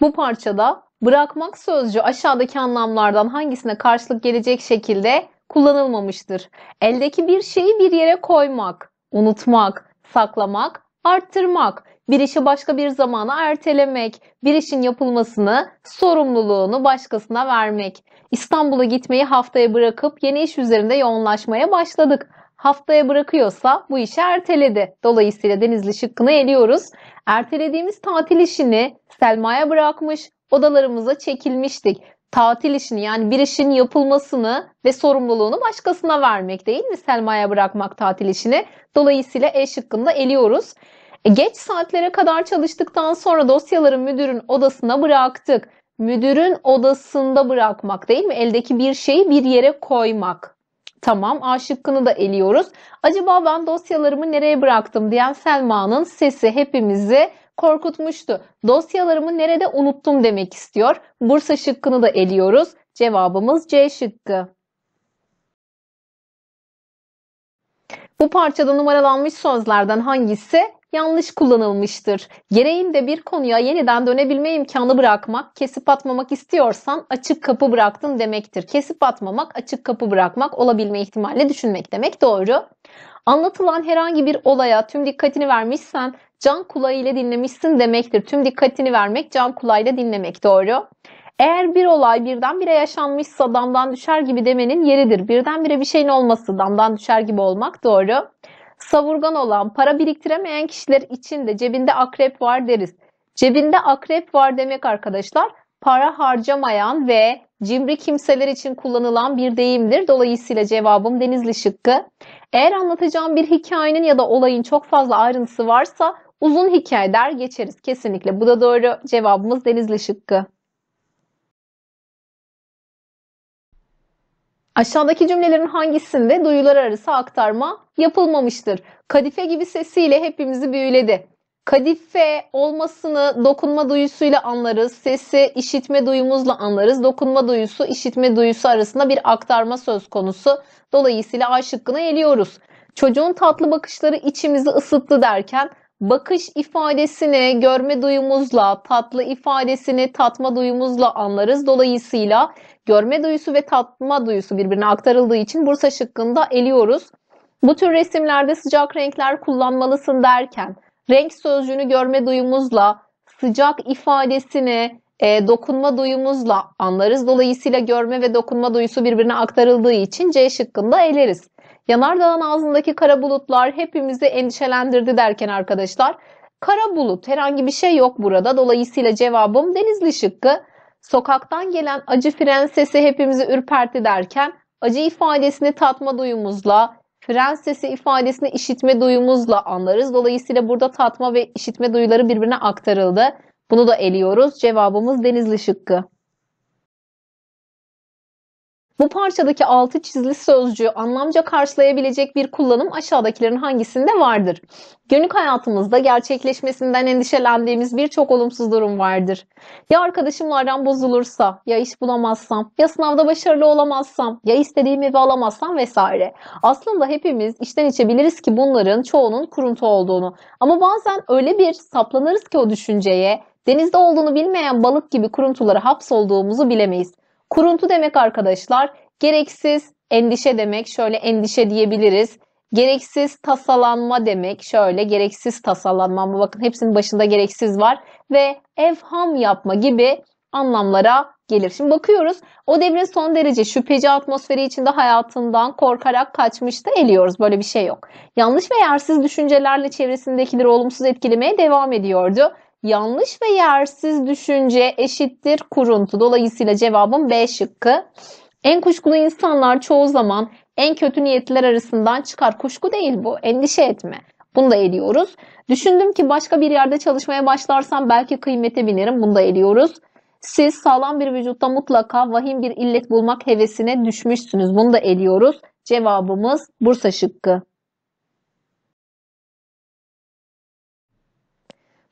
Bu parçada bırakmak sözcü aşağıdaki anlamlardan hangisine karşılık gelecek şekilde kullanılmamıştır. Eldeki bir şeyi bir yere koymak, unutmak, saklamak, arttırmak, bir işi başka bir zamana ertelemek, bir işin yapılmasını, sorumluluğunu başkasına vermek. İstanbul'a gitmeyi haftaya bırakıp yeni iş üzerinde yoğunlaşmaya başladık. Haftaya bırakıyorsa bu işi erteledi. Dolayısıyla Denizli şıkkını eliyoruz. Ertelediğimiz tatil işini Selma'ya bırakmış, odalarımıza çekilmiştik. Tatil işini yani bir işin yapılmasını ve sorumluluğunu başkasına vermek değil mi? Selma'ya bırakmak tatil işini. Dolayısıyla E şıkkını eliyoruz. E, geç saatlere kadar çalıştıktan sonra dosyaları müdürün odasına bıraktık. Müdürün odasında bırakmak değil mi? Eldeki bir şeyi bir yere koymak. Tamam A şıkkını da eliyoruz. Acaba ben dosyalarımı nereye bıraktım diyen Selma'nın sesi hepimizi korkutmuştu. Dosyalarımı nerede unuttum demek istiyor. Bursa şıkkını da eliyoruz. Cevabımız C şıkkı. Bu parçada numaralanmış sözlerden hangisi yanlış kullanılmıştır. Gereğinde bir konuya yeniden dönebilme imkanı bırakmak, kesip atmamak istiyorsan açık kapı bıraktın demektir. Kesip atmamak, açık kapı bırakmak olabilme ihtimali düşünmek demek doğru. Anlatılan herhangi bir olaya tüm dikkatini vermişsen can ile dinlemişsin demektir. Tüm dikkatini vermek can ile dinlemek doğru. Eğer bir olay birdenbire yaşanmışsa damdan düşer gibi demenin yeridir. Birdenbire bir şeyin olması damdan düşer gibi olmak doğru. Savurgan olan, para biriktiremeyen kişiler için de cebinde akrep var deriz. Cebinde akrep var demek arkadaşlar para harcamayan ve cimri kimseler için kullanılan bir deyimdir. Dolayısıyla cevabım Denizli şıkkı. Eğer anlatacağım bir hikayenin ya da olayın çok fazla ayrıntısı varsa uzun hikaye der geçeriz. Kesinlikle bu da doğru. Cevabımız Denizli şıkkı. Aşağıdaki cümlelerin hangisinde duyular arası aktarma yapılmamıştır? Kadife gibi sesiyle hepimizi büyüledi. Kadife olmasını dokunma duyusuyla anlarız. Sesi işitme duyumuzla anlarız. Dokunma duyusu, işitme duyusu arasında bir aktarma söz konusu. Dolayısıyla A şıkkına eliyoruz. Çocuğun tatlı bakışları içimizi ısıttı derken bakış ifadesini görme duyumuzla, tatlı ifadesini tatma duyumuzla anlarız. Dolayısıyla görme duyusu ve tatma duyusu birbirine aktarıldığı için Bursa şıkkında eliyoruz. Bu tür resimlerde sıcak renkler kullanmalısın derken renk sözcüğünü görme duyumuzla sıcak ifadesini e, dokunma duyumuzla anlarız. Dolayısıyla görme ve dokunma duyusu birbirine aktarıldığı için C şıkkında eleriz. Yanardağ'ın ağzındaki kara bulutlar hepimizi endişelendirdi derken arkadaşlar. Kara bulut herhangi bir şey yok burada. Dolayısıyla cevabım denizli şıkkı. Sokaktan gelen acı fren sesi hepimizi ürperti derken acı ifadesini tatma duyumuzla, fren sesi ifadesini işitme duyumuzla anlarız. Dolayısıyla burada tatma ve işitme duyuları birbirine aktarıldı. Bunu da eliyoruz. Cevabımız denizli şıkkı. Bu parçadaki altı çizili sözcüğü anlamca karşılayabilecek bir kullanım aşağıdakilerin hangisinde vardır? Günlük hayatımızda gerçekleşmesinden endişelendiğimiz birçok olumsuz durum vardır. Ya arkadaşımla bozulursa, ya iş bulamazsam, ya sınavda başarılı olamazsam, ya istediğim evi alamazsam vesaire. Aslında hepimiz içten içe biliriz ki bunların çoğunun kuruntu olduğunu. Ama bazen öyle bir saplanırız ki o düşünceye, denizde olduğunu bilmeyen balık gibi kuruntulara hapsolduğumuzu bilemeyiz. Kuruntu demek arkadaşlar gereksiz endişe demek. Şöyle endişe diyebiliriz. Gereksiz tasalanma demek. Şöyle gereksiz tasalanma ama bakın hepsinin başında gereksiz var. Ve evham yapma gibi anlamlara gelir. Şimdi bakıyoruz o devrin son derece şüpheci atmosferi içinde hayatından korkarak kaçmıştı eliyoruz. Böyle bir şey yok. Yanlış ve yersiz düşüncelerle çevresindekileri olumsuz etkilemeye devam ediyordu. Yanlış ve yersiz düşünce eşittir kuruntu. Dolayısıyla cevabım B şıkkı. En kuşkulu insanlar çoğu zaman en kötü niyetler arasından çıkar. Kuşku değil bu. Endişe etme. Bunu da eliyoruz. Düşündüm ki başka bir yerde çalışmaya başlarsam belki kıymete binerim. Bunu da eliyoruz. Siz sağlam bir vücutta mutlaka vahim bir illet bulmak hevesine düşmüşsünüz. Bunu da eliyoruz. Cevabımız Bursa şıkkı.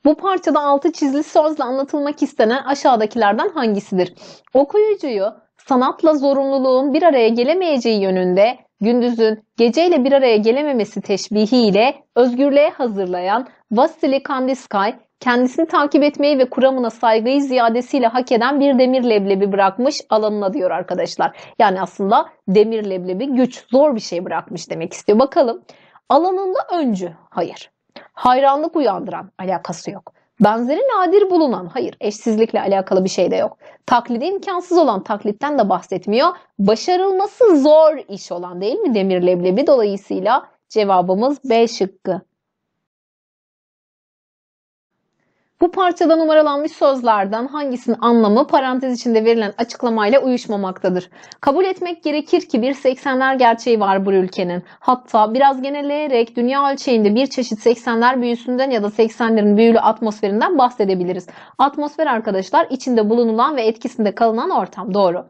Bu parçada altı çizili sözle anlatılmak istenen aşağıdakilerden hangisidir? Okuyucuyu sanatla zorunluluğun bir araya gelemeyeceği yönünde gündüzün geceyle bir araya gelememesi teşbihiyle özgürlüğe hazırlayan Vasily Kandiskay kendisini takip etmeyi ve kuramına saygıyı ziyadesiyle hak eden bir demir leblebi bırakmış alanına diyor arkadaşlar. Yani aslında demir leblebi güç zor bir şey bırakmış demek istiyor. Bakalım alanında öncü hayır hayranlık uyandıran alakası yok. Benzeri nadir bulunan, hayır eşsizlikle alakalı bir şey de yok. Taklidi imkansız olan taklitten de bahsetmiyor. Başarılması zor iş olan değil mi demir leblebi? Dolayısıyla cevabımız B şıkkı. Bu parçada numaralanmış sözlerden hangisinin anlamı parantez içinde verilen açıklamayla uyuşmamaktadır? Kabul etmek gerekir ki bir 80'ler gerçeği var bu ülkenin. Hatta biraz genelleyerek dünya ölçeğinde bir çeşit 80'ler büyüsünden ya da 80'lerin büyülü atmosferinden bahsedebiliriz. Atmosfer arkadaşlar içinde bulunulan ve etkisinde kalınan ortam doğru.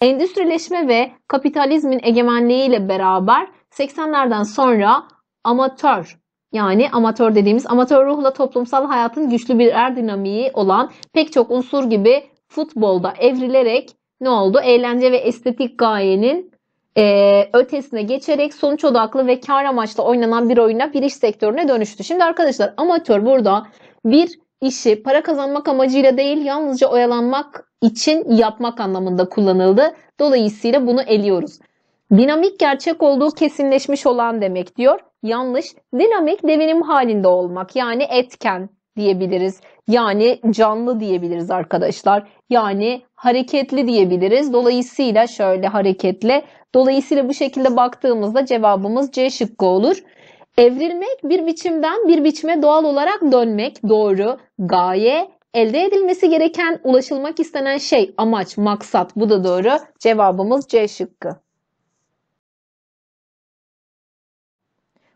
Endüstrileşme ve kapitalizmin egemenliğiyle beraber 80'lerden sonra amatör yani amatör dediğimiz amatör ruhla toplumsal hayatın güçlü bir er dinamiği olan pek çok unsur gibi futbolda evrilerek ne oldu? Eğlence ve estetik gayenin e, ötesine geçerek sonuç odaklı ve kar amaçlı oynanan bir oyuna bir iş sektörüne dönüştü. Şimdi arkadaşlar amatör burada bir işi para kazanmak amacıyla değil yalnızca oyalanmak için yapmak anlamında kullanıldı. Dolayısıyla bunu eliyoruz. Dinamik gerçek olduğu kesinleşmiş olan demek diyor yanlış. Dinamik devinim halinde olmak yani etken diyebiliriz. Yani canlı diyebiliriz arkadaşlar. Yani hareketli diyebiliriz. Dolayısıyla şöyle hareketli. Dolayısıyla bu şekilde baktığımızda cevabımız C şıkkı olur. Evrilmek bir biçimden bir biçime doğal olarak dönmek doğru. Gaye elde edilmesi gereken ulaşılmak istenen şey, amaç, maksat bu da doğru. Cevabımız C şıkkı.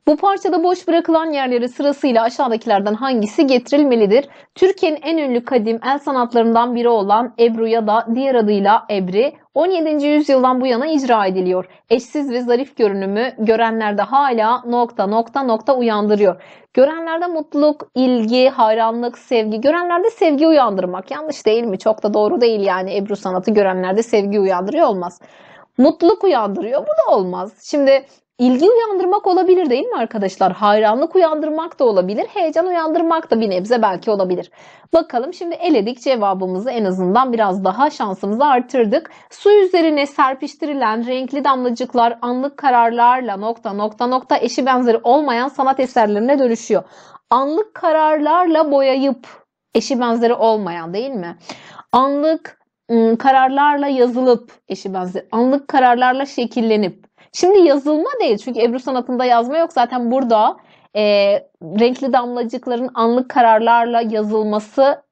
Bu parçada boş bırakılan yerlere sırasıyla aşağıdakilerden hangisi getirilmelidir? Türkiye'nin en ünlü kadim el sanatlarından biri olan Ebru ya da diğer adıyla Ebri 17. yüzyıldan bu yana icra ediliyor. Eşsiz ve zarif görünümü görenlerde hala nokta nokta nokta uyandırıyor. Görenlerde mutluluk, ilgi, hayranlık, sevgi. Görenlerde sevgi uyandırmak. Yanlış değil mi? Çok da doğru değil yani Ebru sanatı görenlerde sevgi uyandırıyor olmaz mutluluk uyandırıyor. Bu da olmaz. Şimdi ilgi uyandırmak olabilir değil mi arkadaşlar? Hayranlık uyandırmak da olabilir. Heyecan uyandırmak da bir nebze belki olabilir. Bakalım şimdi eledik cevabımızı en azından biraz daha şansımızı artırdık. Su üzerine serpiştirilen renkli damlacıklar anlık kararlarla nokta nokta nokta eşi benzeri olmayan sanat eserlerine dönüşüyor. Anlık kararlarla boyayıp eşi benzeri olmayan değil mi? Anlık ıı, kararlarla yazılıp eşi benzeri, anlık kararlarla şekillenip Şimdi yazılma değil çünkü Ebru sanatında yazma yok zaten burada e, renkli damlacıkların anlık kararlarla yazılması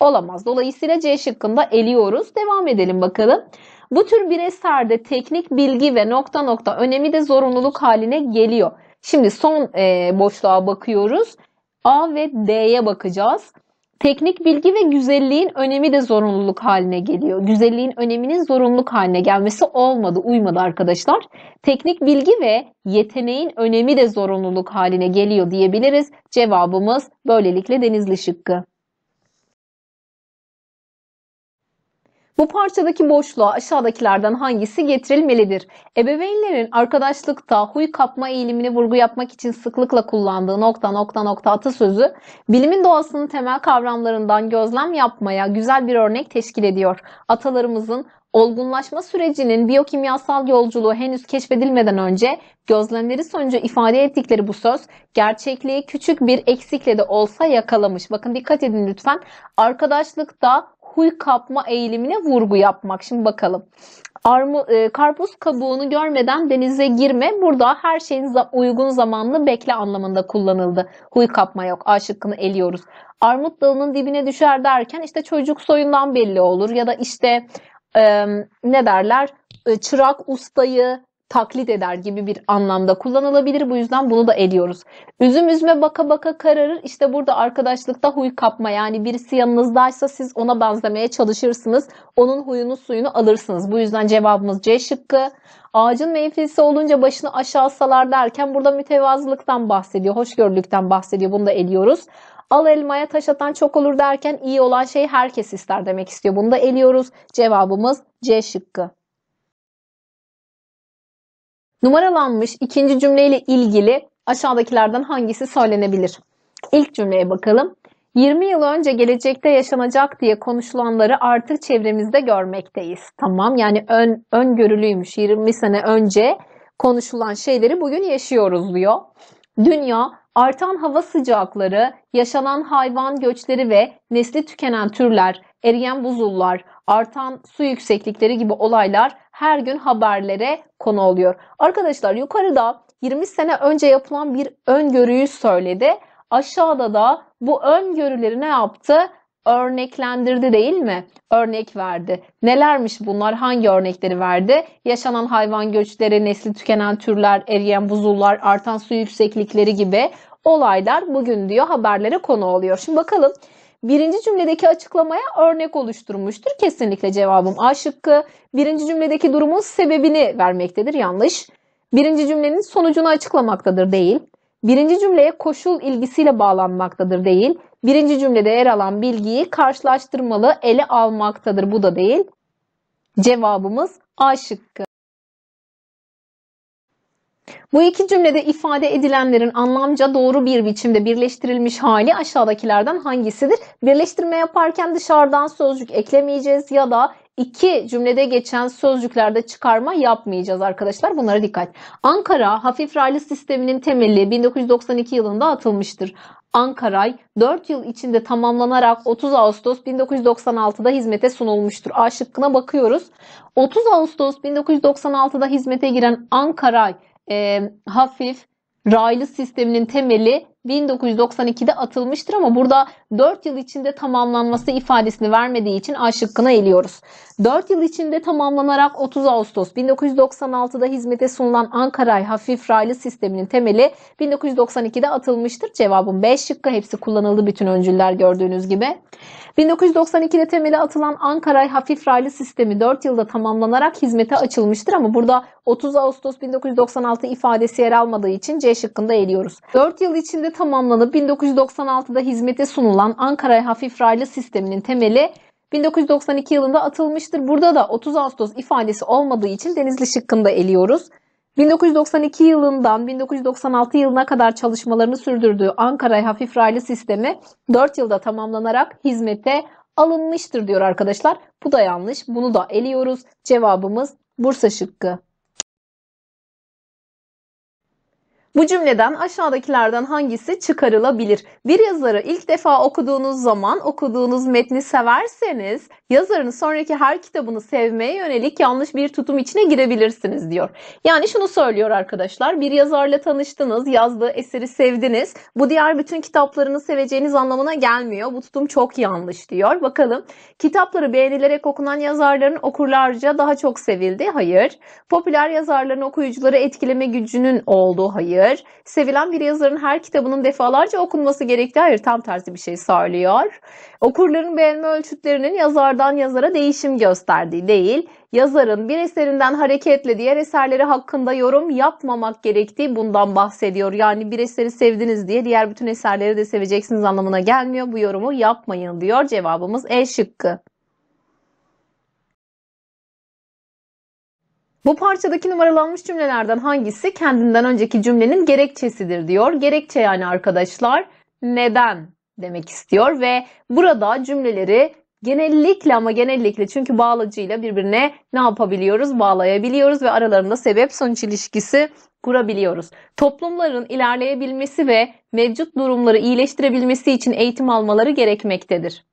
olamaz. Dolayısıyla C şıkkında eliyoruz. Devam edelim bakalım. Bu tür bir eserde teknik bilgi ve nokta nokta önemi de zorunluluk haline geliyor. Şimdi son e, boşluğa bakıyoruz. A ve D'ye bakacağız. Teknik bilgi ve güzelliğin önemi de zorunluluk haline geliyor. Güzelliğin öneminin zorunluluk haline gelmesi olmadı, uymadı arkadaşlar. Teknik bilgi ve yeteneğin önemi de zorunluluk haline geliyor diyebiliriz. Cevabımız böylelikle denizli şıkkı. Bu parçadaki boşluğa aşağıdakilerden hangisi getirilmelidir? Ebeveynlerin arkadaşlıkta huy kapma eğilimini vurgu yapmak için sıklıkla kullandığı nokta nokta nokta atasözü, bilimin doğasının temel kavramlarından gözlem yapmaya güzel bir örnek teşkil ediyor. Atalarımızın olgunlaşma sürecinin biyokimyasal yolculuğu henüz keşfedilmeden önce gözlemleri sonucu ifade ettikleri bu söz gerçekliği küçük bir eksikle de olsa yakalamış. Bakın dikkat edin lütfen. Arkadaşlıkta huy kapma eğilimine vurgu yapmak. Şimdi bakalım. Armu, e, karpuz kabuğunu görmeden denize girme. Burada her şeyin za uygun zamanlı bekle anlamında kullanıldı. Huy kapma yok. A şıkkını eliyoruz. Armut dalının dibine düşer derken işte çocuk soyundan belli olur. Ya da işte e, ne derler? E, çırak ustayı, taklit eder gibi bir anlamda kullanılabilir. Bu yüzden bunu da eliyoruz. Üzüm üzme baka baka kararır. İşte burada arkadaşlıkta huy kapma yani birisi yanınızdaysa siz ona benzemeye çalışırsınız. Onun huyunu suyunu alırsınız. Bu yüzden cevabımız C şıkkı. Ağacın meyvesi olunca başını aşağı salar derken burada mütevazılıktan bahsediyor. Hoşgörülükten bahsediyor. Bunu da eliyoruz. Al elmaya taş atan çok olur derken iyi olan şey herkes ister demek istiyor. Bunu da eliyoruz. Cevabımız C şıkkı. Numaralanmış ikinci cümleyle ilgili aşağıdakilerden hangisi söylenebilir? İlk cümleye bakalım. 20 yıl önce gelecekte yaşanacak diye konuşulanları artık çevremizde görmekteyiz. Tamam yani ön, öngörülüymüş 20 sene önce konuşulan şeyleri bugün yaşıyoruz diyor. Dünya artan hava sıcakları, yaşanan hayvan göçleri ve nesli tükenen türler, eriyen buzullar, artan su yükseklikleri gibi olaylar her gün haberlere konu oluyor. Arkadaşlar yukarıda 20 sene önce yapılan bir öngörüyü söyledi. Aşağıda da bu öngörüleri ne yaptı? örneklendirdi değil mi? Örnek verdi. Nelermiş bunlar? Hangi örnekleri verdi? Yaşanan hayvan göçleri, nesli tükenen türler, eriyen buzullar, artan su yükseklikleri gibi olaylar bugün diyor haberlere konu oluyor. Şimdi bakalım birinci cümledeki açıklamaya örnek oluşturmuştur. Kesinlikle cevabım A şıkkı. Birinci cümledeki durumun sebebini vermektedir. Yanlış. Birinci cümlenin sonucunu açıklamaktadır. Değil. Birinci cümleye koşul ilgisiyle bağlanmaktadır. Değil. Birinci cümlede yer alan bilgiyi karşılaştırmalı ele almaktadır. Bu da değil. Cevabımız A şıkkı. Bu iki cümlede ifade edilenlerin anlamca doğru bir biçimde birleştirilmiş hali aşağıdakilerden hangisidir? Birleştirme yaparken dışarıdan sözcük eklemeyeceğiz ya da iki cümlede geçen sözcüklerde çıkarma yapmayacağız arkadaşlar. Bunlara dikkat. Ankara hafif raylı sisteminin temeli 1992 yılında atılmıştır. Ankaray 4 yıl içinde tamamlanarak 30 Ağustos 1996'da hizmete sunulmuştur. A şıkkına bakıyoruz. 30 Ağustos 1996'da hizmete giren Ankaray e, hafif raylı sisteminin temeli 1992'de atılmıştır ama burada 4 yıl içinde tamamlanması ifadesini vermediği için A şıkkına eliyoruz. 4 yıl içinde tamamlanarak 30 Ağustos 1996'da hizmete sunulan Ankara'yı hafif raylı sisteminin temeli 1992'de atılmıştır. Cevabım 5 şıkkı hepsi kullanıldı bütün öncüller gördüğünüz gibi. 1992'de temeli atılan Ankara'yı hafif raylı sistemi 4 yılda tamamlanarak hizmete açılmıştır ama burada 30 Ağustos 1996 ifadesi yer almadığı için C şıkkında eliyoruz. 4 yıl içinde göre tamamlanıp 1996'da hizmete sunulan Ankara Hafif Raylı Sistemi'nin temeli 1992 yılında atılmıştır. Burada da 30 Ağustos ifadesi olmadığı için Denizli şıkkını eliyoruz. 1992 yılından 1996 yılına kadar çalışmalarını sürdürdüğü Ankara Hafif Raylı Sistemi 4 yılda tamamlanarak hizmete alınmıştır diyor arkadaşlar. Bu da yanlış. Bunu da eliyoruz. Cevabımız Bursa şıkkı. Bu cümleden aşağıdakilerden hangisi çıkarılabilir? Bir yazarı ilk defa okuduğunuz zaman okuduğunuz metni severseniz yazarın sonraki her kitabını sevmeye yönelik yanlış bir tutum içine girebilirsiniz diyor. Yani şunu söylüyor arkadaşlar. Bir yazarla tanıştınız, yazdığı eseri sevdiniz. Bu diğer bütün kitaplarını seveceğiniz anlamına gelmiyor. Bu tutum çok yanlış diyor. Bakalım kitapları beğenilerek okunan yazarların okurlarca daha çok sevildi. Hayır. Popüler yazarların okuyucuları etkileme gücünün olduğu hayır Hayır. Sevilen bir yazarın her kitabının defalarca okunması gerektiği hayır tam tersi bir şey söylüyor. Okurların beğenme ölçütlerinin yazardan yazara değişim gösterdiği değil, yazarın bir eserinden hareketle diğer eserleri hakkında yorum yapmamak gerektiği bundan bahsediyor. Yani bir eseri sevdiniz diye diğer bütün eserleri de seveceksiniz anlamına gelmiyor. Bu yorumu yapmayın diyor. Cevabımız E şıkkı. Bu parçadaki numaralanmış cümlelerden hangisi kendinden önceki cümlenin gerekçesidir diyor. Gerekçe yani arkadaşlar neden demek istiyor ve burada cümleleri genellikle ama genellikle çünkü bağlacıyla birbirine ne yapabiliyoruz? Bağlayabiliyoruz ve aralarında sebep sonuç ilişkisi kurabiliyoruz. Toplumların ilerleyebilmesi ve mevcut durumları iyileştirebilmesi için eğitim almaları gerekmektedir.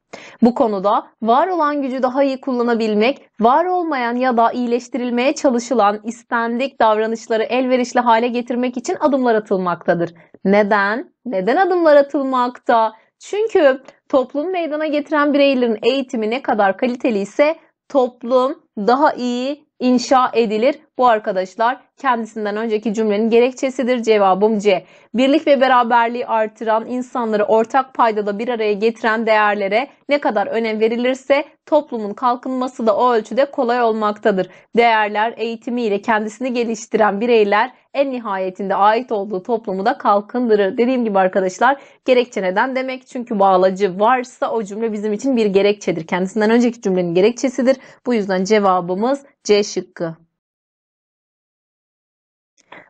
Bu konuda var olan gücü daha iyi kullanabilmek, var olmayan ya da iyileştirilmeye çalışılan istendik davranışları elverişli hale getirmek için adımlar atılmaktadır. Neden? Neden adımlar atılmakta? Çünkü toplum meydana getiren bireylerin eğitimi ne kadar kaliteli ise toplum daha iyi inşa edilir. Bu arkadaşlar kendisinden önceki cümlenin gerekçesidir. Cevabım C. Birlik ve beraberliği artıran, insanları ortak paydada bir araya getiren değerlere ne kadar önem verilirse toplumun kalkınması da o ölçüde kolay olmaktadır. Değerler eğitimiyle kendisini geliştiren bireyler en nihayetinde ait olduğu toplumu da kalkındırır. Dediğim gibi arkadaşlar gerekçe neden demek? Çünkü bağlacı varsa o cümle bizim için bir gerekçedir. Kendisinden önceki cümlenin gerekçesidir. Bu yüzden cevabımız C şıkkı.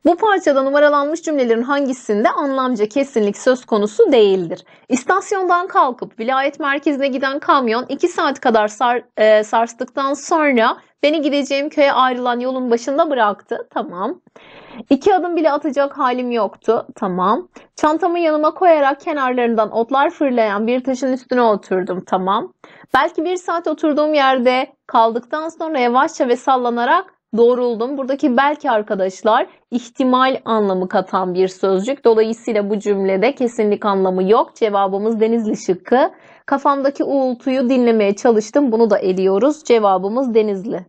Bu parçada numaralanmış cümlelerin hangisinde anlamca kesinlik söz konusu değildir? İstasyondan kalkıp vilayet merkezine giden kamyon 2 saat kadar sar, e, sarstıktan sonra beni gideceğim köye ayrılan yolun başında bıraktı. Tamam. İki adım bile atacak halim yoktu. Tamam. Çantamı yanıma koyarak kenarlarından otlar fırlayan bir taşın üstüne oturdum. Tamam. Belki bir saat oturduğum yerde kaldıktan sonra yavaşça ve sallanarak doğruldum. Buradaki belki arkadaşlar ihtimal anlamı katan bir sözcük. Dolayısıyla bu cümlede kesinlik anlamı yok. Cevabımız Denizli şıkkı. Kafamdaki uğultuyu dinlemeye çalıştım. Bunu da eliyoruz. Cevabımız Denizli.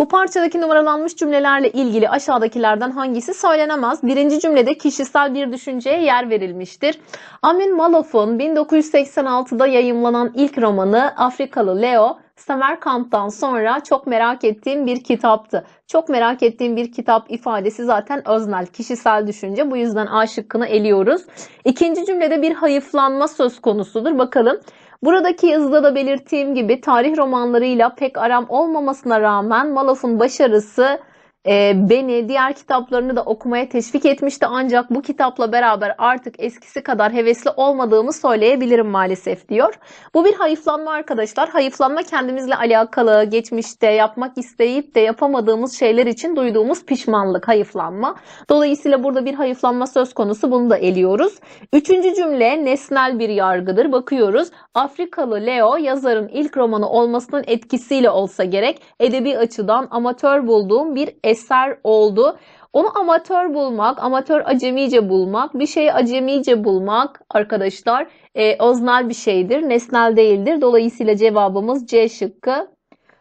Bu parçadaki numaralanmış cümlelerle ilgili aşağıdakilerden hangisi söylenemez? Birinci cümlede kişisel bir düşünceye yer verilmiştir. Amin Malof'un 1986'da yayımlanan ilk romanı Afrikalı Leo, Semerkant'tan sonra çok merak ettiğim bir kitaptı. Çok merak ettiğim bir kitap ifadesi zaten öznel, kişisel düşünce. Bu yüzden A şıkkını eliyoruz. İkinci cümlede bir hayıflanma söz konusudur. Bakalım Buradaki yazıda da belirttiğim gibi tarih romanlarıyla pek aram olmamasına rağmen Malof'un başarısı e, beni diğer kitaplarını da okumaya teşvik etmişti ancak bu kitapla beraber artık eskisi kadar hevesli olmadığımı söyleyebilirim maalesef diyor. Bu bir hayıflanma arkadaşlar. Hayıflanma kendimizle alakalı, geçmişte yapmak isteyip de yapamadığımız şeyler için duyduğumuz pişmanlık, hayıflanma. Dolayısıyla burada bir hayıflanma söz konusu bunu da eliyoruz. Üçüncü cümle nesnel bir yargıdır. Bakıyoruz Afrikalı Leo yazarın ilk romanı olmasının etkisiyle olsa gerek edebi açıdan amatör bulduğum bir eser oldu. Onu amatör bulmak, amatör acemice bulmak, bir şeyi acemice bulmak arkadaşlar e, öznel bir şeydir, nesnel değildir. Dolayısıyla cevabımız C şıkkı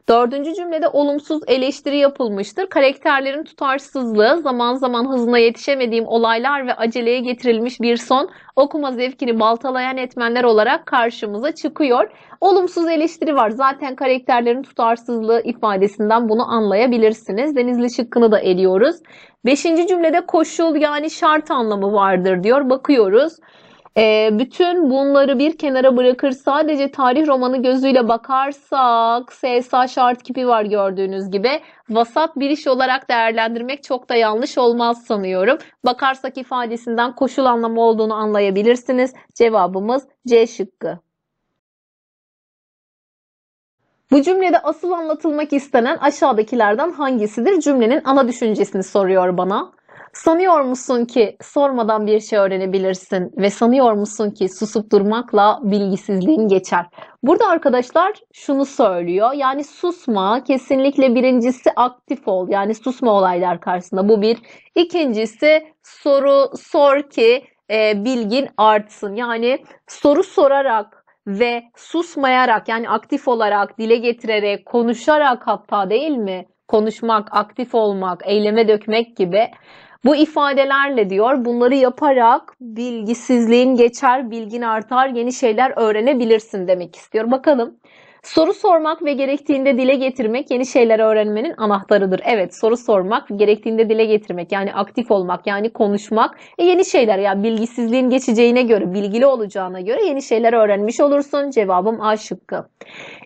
Dördüncü cümlede olumsuz eleştiri yapılmıştır. Karakterlerin tutarsızlığı, zaman zaman hızına yetişemediğim olaylar ve aceleye getirilmiş bir son okuma zevkini baltalayan etmenler olarak karşımıza çıkıyor. Olumsuz eleştiri var. Zaten karakterlerin tutarsızlığı ifadesinden bunu anlayabilirsiniz. Denizli şıkkını da eliyoruz. Beşinci cümlede koşul yani şart anlamı vardır diyor. Bakıyoruz. E, bütün bunları bir kenara bırakır sadece tarih romanı gözüyle bakarsak SSA şart kipi var gördüğünüz gibi. Vasat bir iş olarak değerlendirmek çok da yanlış olmaz sanıyorum. Bakarsak ifadesinden koşul anlamı olduğunu anlayabilirsiniz. Cevabımız C şıkkı. Bu cümlede asıl anlatılmak istenen aşağıdakilerden hangisidir? Cümlenin ana düşüncesini soruyor bana. Sanıyor musun ki sormadan bir şey öğrenebilirsin ve sanıyor musun ki susup durmakla bilgisizliğin geçer. Burada arkadaşlar şunu söylüyor. Yani susma kesinlikle birincisi aktif ol. Yani susma olaylar karşısında bu bir. İkincisi soru sor ki e, bilgin artsın. Yani soru sorarak ve susmayarak yani aktif olarak dile getirerek konuşarak hatta değil mi? Konuşmak, aktif olmak, eyleme dökmek gibi bu ifadelerle diyor bunları yaparak bilgisizliğin geçer, bilgin artar, yeni şeyler öğrenebilirsin demek istiyor. Bakalım Soru sormak ve gerektiğinde dile getirmek yeni şeyler öğrenmenin anahtarıdır. Evet soru sormak, gerektiğinde dile getirmek yani aktif olmak yani konuşmak e, yeni şeyler. Ya yani bilgisizliğin geçeceğine göre, bilgili olacağına göre yeni şeyler öğrenmiş olursun. Cevabım A şıkkı.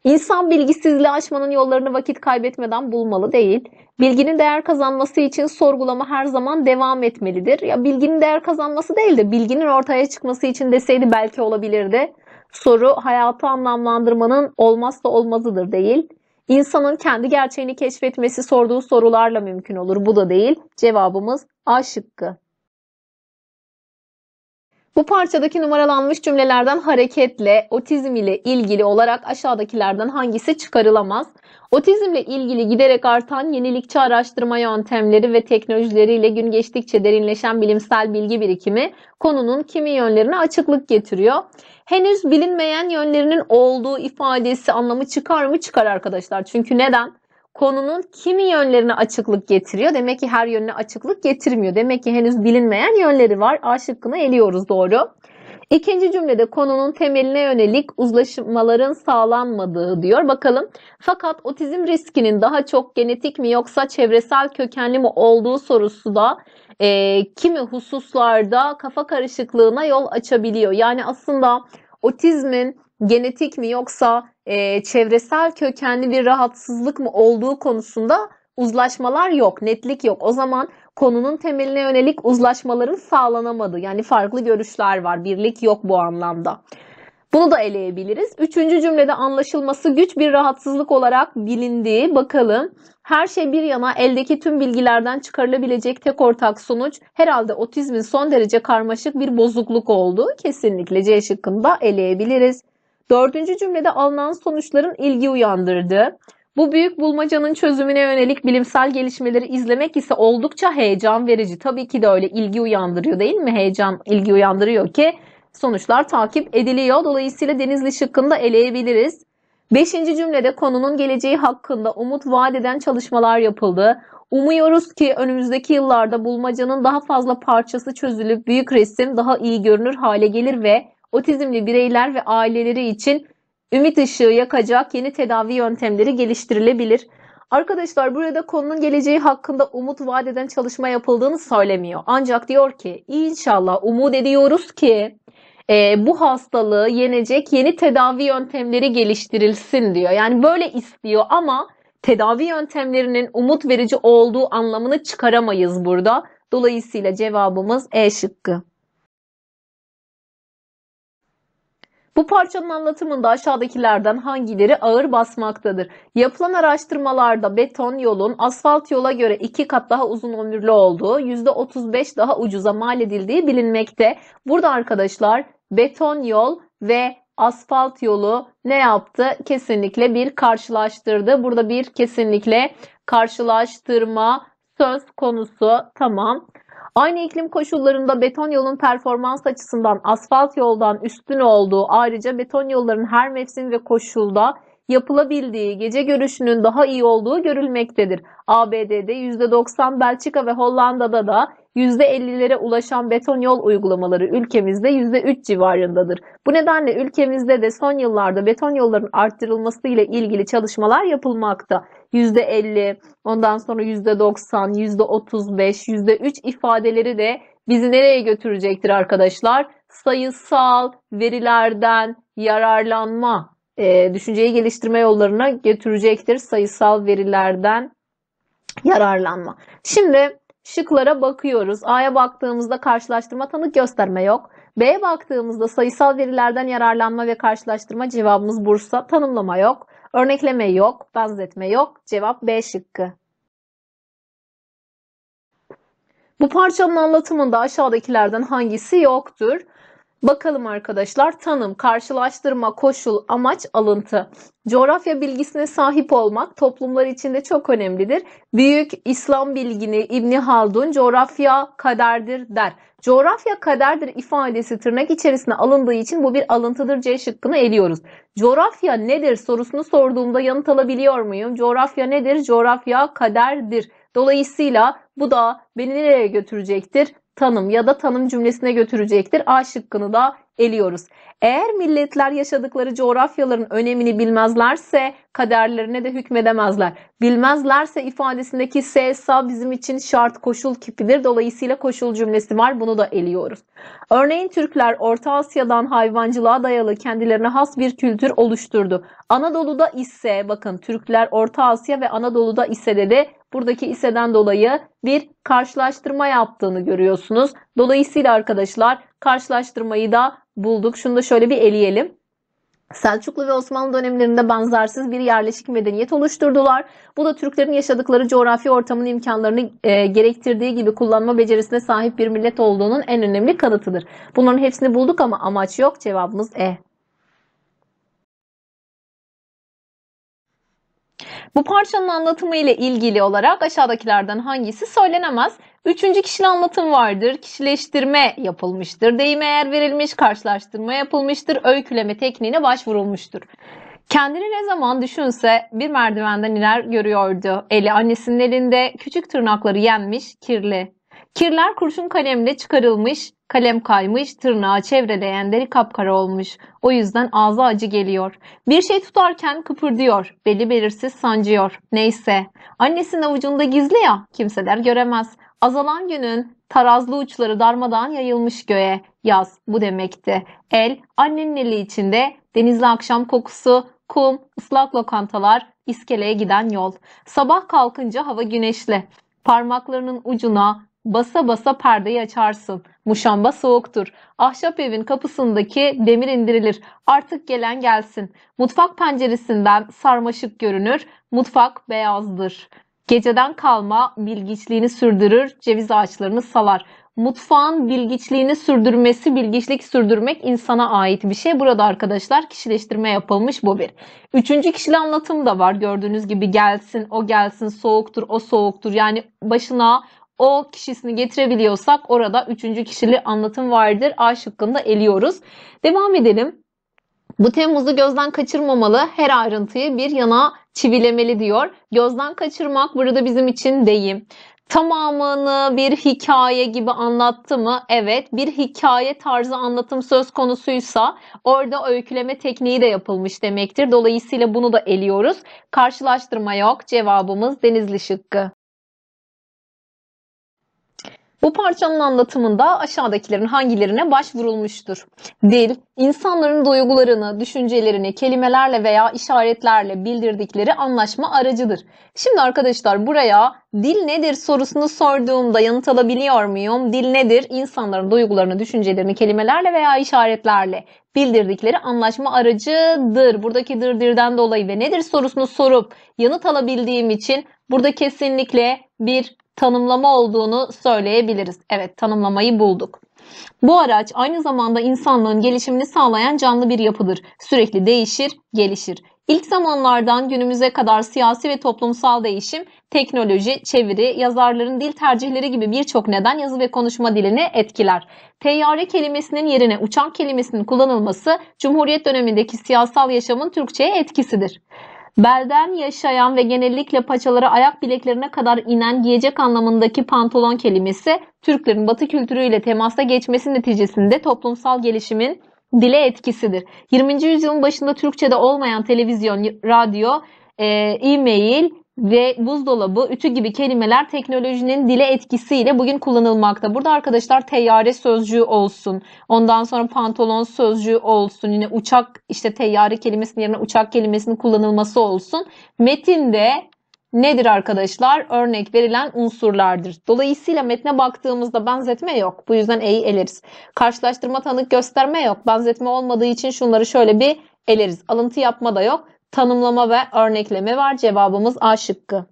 İnsan bilgisizliği aşmanın yollarını vakit kaybetmeden bulmalı değil. Bilginin değer kazanması için sorgulama her zaman devam etmelidir. Ya bilginin değer kazanması değil de bilginin ortaya çıkması için deseydi belki olabilirdi. Soru hayatı anlamlandırmanın olmazsa olmazıdır değil. İnsanın kendi gerçeğini keşfetmesi sorduğu sorularla mümkün olur. Bu da değil. Cevabımız A şıkkı. Bu parçadaki numaralanmış cümlelerden hareketle otizm ile ilgili olarak aşağıdakilerden hangisi çıkarılamaz? Otizmle ilgili giderek artan yenilikçi araştırma yöntemleri ve teknolojileriyle gün geçtikçe derinleşen bilimsel bilgi birikimi konunun kimi yönlerine açıklık getiriyor. Henüz bilinmeyen yönlerinin olduğu ifadesi anlamı çıkar mı? Çıkar arkadaşlar. Çünkü neden? konunun kimi yönlerine açıklık getiriyor. Demek ki her yönüne açıklık getirmiyor. Demek ki henüz bilinmeyen yönleri var. A şıkkını eliyoruz doğru. İkinci cümlede konunun temeline yönelik uzlaşmaların sağlanmadığı diyor. Bakalım fakat otizm riskinin daha çok genetik mi yoksa çevresel kökenli mi olduğu sorusu da e, kimi hususlarda kafa karışıklığına yol açabiliyor. Yani aslında otizmin genetik mi yoksa e, çevresel kökenli bir rahatsızlık mı olduğu konusunda uzlaşmalar yok, netlik yok. O zaman konunun temeline yönelik uzlaşmaların sağlanamadı. yani farklı görüşler var, birlik yok bu anlamda. Bunu da eleyebiliriz. Üçüncü cümlede anlaşılması güç bir rahatsızlık olarak bilindiği bakalım. Her şey bir yana eldeki tüm bilgilerden çıkarılabilecek tek ortak sonuç herhalde otizmin son derece karmaşık bir bozukluk olduğu kesinlikle C şıkkında eleyebiliriz. Dördüncü cümlede alınan sonuçların ilgi uyandırdı. Bu büyük bulmacanın çözümüne yönelik bilimsel gelişmeleri izlemek ise oldukça heyecan verici. Tabii ki de öyle ilgi uyandırıyor değil mi? Heyecan ilgi uyandırıyor ki sonuçlar takip ediliyor. Dolayısıyla Denizli şıkkında eleyebiliriz. Beşinci cümlede konunun geleceği hakkında umut vaat eden çalışmalar yapıldı. Umuyoruz ki önümüzdeki yıllarda bulmacanın daha fazla parçası çözülüp büyük resim daha iyi görünür hale gelir ve otizmli bireyler ve aileleri için ümit ışığı yakacak yeni tedavi yöntemleri geliştirilebilir. Arkadaşlar burada konunun geleceği hakkında umut vaat çalışma yapıldığını söylemiyor. Ancak diyor ki inşallah umut ediyoruz ki e, bu hastalığı yenecek yeni tedavi yöntemleri geliştirilsin diyor. Yani böyle istiyor ama tedavi yöntemlerinin umut verici olduğu anlamını çıkaramayız burada. Dolayısıyla cevabımız E şıkkı. Bu parçanın anlatımında aşağıdakilerden hangileri ağır basmaktadır? Yapılan araştırmalarda beton yolun asfalt yola göre 2 kat daha uzun ömürlü olduğu, %35 daha ucuza mal edildiği bilinmekte. Burada arkadaşlar beton yol ve asfalt yolu ne yaptı? Kesinlikle bir karşılaştırdı. Burada bir kesinlikle karşılaştırma söz konusu. Tamam. Aynı iklim koşullarında beton yolun performans açısından asfalt yoldan üstün olduğu ayrıca beton yolların her mevsim ve koşulda yapılabildiği, gece görüşünün daha iyi olduğu görülmektedir. ABD'de %90, Belçika ve Hollanda'da da %50'lere ulaşan beton yol uygulamaları ülkemizde %3 civarındadır. Bu nedenle ülkemizde de son yıllarda beton yolların arttırılması ile ilgili çalışmalar yapılmakta. %50, ondan sonra %90, %35, %3 ifadeleri de bizi nereye götürecektir arkadaşlar? Sayısal verilerden yararlanma e, düşünceyi geliştirme yollarına götürecektir sayısal verilerden yararlanma. Şimdi Şıklara bakıyoruz. A'ya baktığımızda karşılaştırma tanık gösterme yok. B'ye baktığımızda sayısal verilerden yararlanma ve karşılaştırma cevabımız Bursa. Tanımlama yok. Örnekleme yok. Benzetme yok. Cevap B şıkkı. Bu parçanın anlatımında aşağıdakilerden hangisi yoktur? Bakalım arkadaşlar tanım, karşılaştırma, koşul, amaç, alıntı. Coğrafya bilgisine sahip olmak toplumlar içinde çok önemlidir. Büyük İslam bilgini İbni Haldun coğrafya kaderdir der. Coğrafya kaderdir ifadesi tırnak içerisine alındığı için bu bir alıntıdır C şıkkını eliyoruz. Coğrafya nedir sorusunu sorduğumda yanıt alabiliyor muyum? Coğrafya nedir? Coğrafya kaderdir. Dolayısıyla bu da beni nereye götürecektir? tanım ya da tanım cümlesine götürecektir. A şıkkını da eliyoruz. Eğer milletler yaşadıkları coğrafyaların önemini bilmezlerse kaderlerine de hükmedemezler. Bilmezlerse ifadesindeki S, sa bizim için şart, koşul kipidir. Dolayısıyla koşul cümlesi var. Bunu da eliyoruz. Örneğin Türkler Orta Asya'dan hayvancılığa dayalı kendilerine has bir kültür oluşturdu. Anadolu'da ise bakın Türkler Orta Asya ve Anadolu'da ise de buradaki iseden dolayı bir karşılaştırma yaptığını görüyorsunuz. Dolayısıyla arkadaşlar karşılaştırmayı da bulduk. Şunu da şöyle bir eleyelim. Selçuklu ve Osmanlı dönemlerinde benzersiz bir yerleşik medeniyet oluşturdular. Bu da Türklerin yaşadıkları coğrafi ortamın imkanlarını e, gerektirdiği gibi kullanma becerisine sahip bir millet olduğunun en önemli kanıtıdır. Bunların hepsini bulduk ama amaç yok. Cevabımız E. Bu parçanın anlatımı ile ilgili olarak aşağıdakilerden hangisi söylenemez? Üçüncü kişili anlatım vardır. Kişileştirme yapılmıştır. Deyime yer verilmiş, karşılaştırma yapılmıştır. Öyküleme tekniğine başvurulmuştur. Kendini ne zaman düşünse bir merdivenden iner görüyordu. Eli annesinin elinde, küçük tırnakları yenmiş, kirli. Kirler kurşun kalemle çıkarılmış, kalem kaymış, tırnağı çevreleyen deri kapkara olmuş. O yüzden ağza acı geliyor. Bir şey tutarken kıpırdıyor, beli belirsiz sancıyor. Neyse, annesinin avucunda gizli ya, kimseler göremez. Azalan günün tarazlı uçları darmadan yayılmış göğe. Yaz bu demekti. El annenin eli içinde denizli akşam kokusu, kum, ıslak lokantalar, iskeleye giden yol. Sabah kalkınca hava güneşli. Parmaklarının ucuna Basa basa perdeyi açarsın. Muşamba soğuktur. Ahşap evin kapısındaki demir indirilir. Artık gelen gelsin. Mutfak penceresinden sarmaşık görünür. Mutfak beyazdır. Geceden kalma bilgiçliğini sürdürür, ceviz ağaçlarını salar. Mutfağın bilgiçliğini sürdürmesi, bilgiçlik sürdürmek insana ait bir şey. Burada arkadaşlar kişileştirme yapılmış bu bir. Üçüncü kişili anlatım da var. Gördüğünüz gibi gelsin, o gelsin, soğuktur, o soğuktur. Yani başına o kişisini getirebiliyorsak orada üçüncü kişili anlatım vardır. A şıkkında eliyoruz. Devam edelim. Bu Temmuz'u gözden kaçırmamalı, her ayrıntıyı bir yana çivilemeli diyor. Gözden kaçırmak burada bizim için deyim. Tamamını bir hikaye gibi anlattı mı? Evet, bir hikaye tarzı anlatım söz konusuysa orada öyküleme tekniği de yapılmış demektir. Dolayısıyla bunu da eliyoruz. Karşılaştırma yok. Cevabımız Denizli şıkkı. Bu parçanın anlatımında aşağıdakilerin hangilerine başvurulmuştur? Dil, insanların duygularını, düşüncelerini kelimelerle veya işaretlerle bildirdikleri anlaşma aracıdır. Şimdi arkadaşlar buraya dil nedir sorusunu sorduğumda yanıt alabiliyor muyum? Dil nedir? İnsanların duygularını, düşüncelerini kelimelerle veya işaretlerle bildirdikleri anlaşma aracıdır. Buradaki dır dirden dolayı ve nedir sorusunu sorup yanıt alabildiğim için burada kesinlikle bir tanımlama olduğunu söyleyebiliriz. Evet tanımlamayı bulduk. Bu araç aynı zamanda insanlığın gelişimini sağlayan canlı bir yapıdır. Sürekli değişir, gelişir. İlk zamanlardan günümüze kadar siyasi ve toplumsal değişim, teknoloji, çeviri, yazarların dil tercihleri gibi birçok neden yazı ve konuşma dilini etkiler. Teyyare kelimesinin yerine uçan kelimesinin kullanılması Cumhuriyet dönemindeki siyasal yaşamın Türkçe'ye etkisidir. Belden yaşayan ve genellikle paçaları ayak bileklerine kadar inen giyecek anlamındaki pantolon kelimesi Türklerin batı kültürüyle temasta geçmesi neticesinde toplumsal gelişimin dile etkisidir. 20. yüzyılın başında Türkçe'de olmayan televizyon, radyo, e, e-mail, ve buzdolabı, ütü gibi kelimeler teknolojinin dile etkisiyle bugün kullanılmakta. Burada arkadaşlar teyare sözcüğü olsun, ondan sonra pantolon sözcüğü olsun, yine uçak işte teyare kelimesinin yerine uçak kelimesinin kullanılması olsun. Metinde nedir arkadaşlar? Örnek verilen unsurlardır. Dolayısıyla metne baktığımızda benzetme yok. Bu yüzden E'yi eleriz. Karşılaştırma tanık gösterme yok. Benzetme olmadığı için şunları şöyle bir eleriz. Alıntı yapma da yok tanımlama ve örnekleme var. Cevabımız A şıkkı.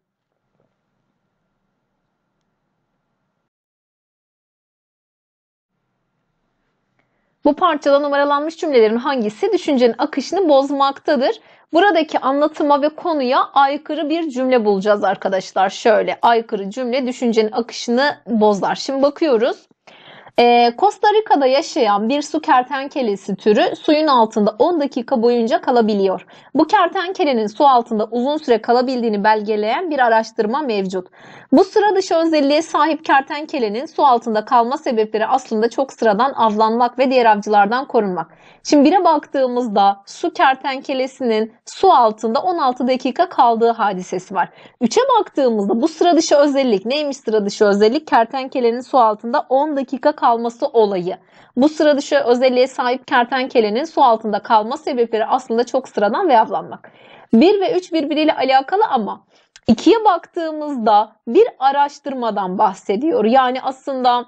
Bu parçada numaralanmış cümlelerin hangisi düşüncenin akışını bozmaktadır? Buradaki anlatıma ve konuya aykırı bir cümle bulacağız arkadaşlar. Şöyle aykırı cümle düşüncenin akışını bozar. Şimdi bakıyoruz. E, Costa Rica'da yaşayan bir su kertenkelesi türü suyun altında 10 dakika boyunca kalabiliyor. Bu kertenkelenin su altında uzun süre kalabildiğini belgeleyen bir araştırma mevcut. Bu sıra dışı özelliğe sahip kertenkelenin su altında kalma sebepleri aslında çok sıradan avlanmak ve diğer avcılardan korunmak. Şimdi bire baktığımızda su kertenkelesinin su altında 16 dakika kaldığı hadisesi var. Üçe baktığımızda bu sıra dışı özellik neymiş sıra dışı özellik? Kertenkelenin su altında 10 dakika kalması olayı. Bu sıra dışı özelliğe sahip kertenkelenin su altında kalma sebepleri aslında çok sıradan ve avlanmak. 1 ve 3 birbiriyle alakalı ama 2'ye baktığımızda bir araştırmadan bahsediyor. Yani aslında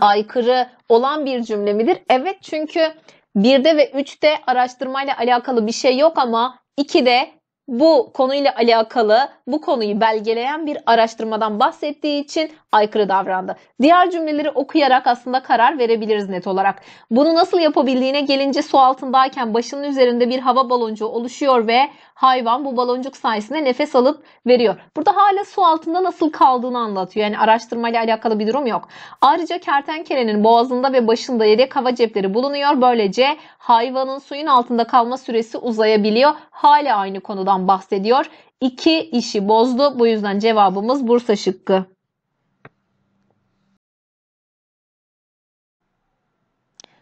aykırı olan bir cümle midir? Evet çünkü 1'de ve 3'te araştırmayla alakalı bir şey yok ama 2'de bu konuyla alakalı bu konuyu belgeleyen bir araştırmadan bahsettiği için aykırı davrandı. Diğer cümleleri okuyarak aslında karar verebiliriz net olarak. Bunu nasıl yapabildiğine gelince su altındayken başının üzerinde bir hava baloncuğu oluşuyor ve hayvan bu baloncuk sayesinde nefes alıp veriyor. Burada hala su altında nasıl kaldığını anlatıyor. Yani araştırmayla alakalı bir durum yok. Ayrıca kertenkelenin boğazında ve başında yedek hava cepleri bulunuyor. Böylece hayvanın suyun altında kalma süresi uzayabiliyor. Hala aynı konudan bahsediyor. İki işi bozdu. Bu yüzden cevabımız Bursa şıkkı.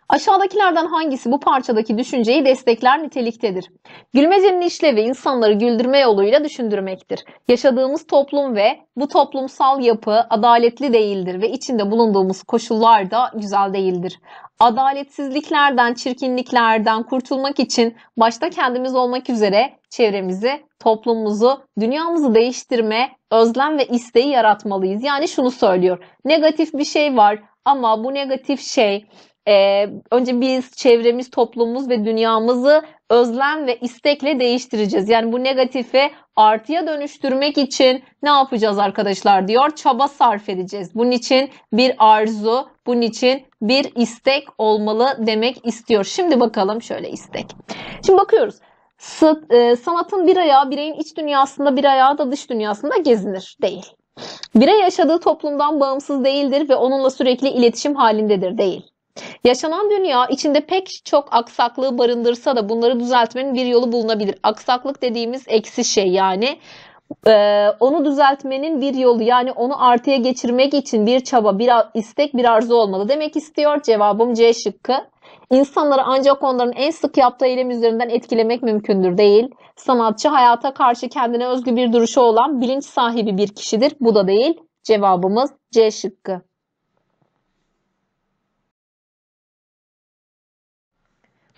Aşağıdakilerden hangisi bu parçadaki düşünceyi destekler niteliktedir? Gülmecenin işlevi insanları güldürme yoluyla düşündürmektir. Yaşadığımız toplum ve bu toplumsal yapı adaletli değildir ve içinde bulunduğumuz koşullar da güzel değildir. Adaletsizliklerden, çirkinliklerden kurtulmak için başta kendimiz olmak üzere çevremizi, toplumumuzu, dünyamızı değiştirme, özlem ve isteği yaratmalıyız. Yani şunu söylüyor. Negatif bir şey var ama bu negatif şey e, önce biz çevremiz, toplumumuz ve dünyamızı özlem ve istekle değiştireceğiz. Yani bu negatifi artıya dönüştürmek için ne yapacağız arkadaşlar diyor. Çaba sarf edeceğiz. Bunun için bir arzu, bunun için bir istek olmalı demek istiyor. Şimdi bakalım şöyle istek. Şimdi bakıyoruz. E, sanatın bir ayağı bireyin iç dünyasında bir ayağı da dış dünyasında gezinir değil. Birey yaşadığı toplumdan bağımsız değildir ve onunla sürekli iletişim halindedir değil. Yaşanan dünya içinde pek çok aksaklığı barındırsa da bunları düzeltmenin bir yolu bulunabilir. Aksaklık dediğimiz eksi şey yani e, onu düzeltmenin bir yolu yani onu artıya geçirmek için bir çaba, bir istek, bir arzu olmalı. Demek istiyor cevabım C şıkkı. İnsanları ancak onların en sık yaptığı eylem üzerinden etkilemek mümkündür değil. Sanatçı hayata karşı kendine özgü bir duruşu olan bilinç sahibi bir kişidir. Bu da değil. Cevabımız C şıkkı.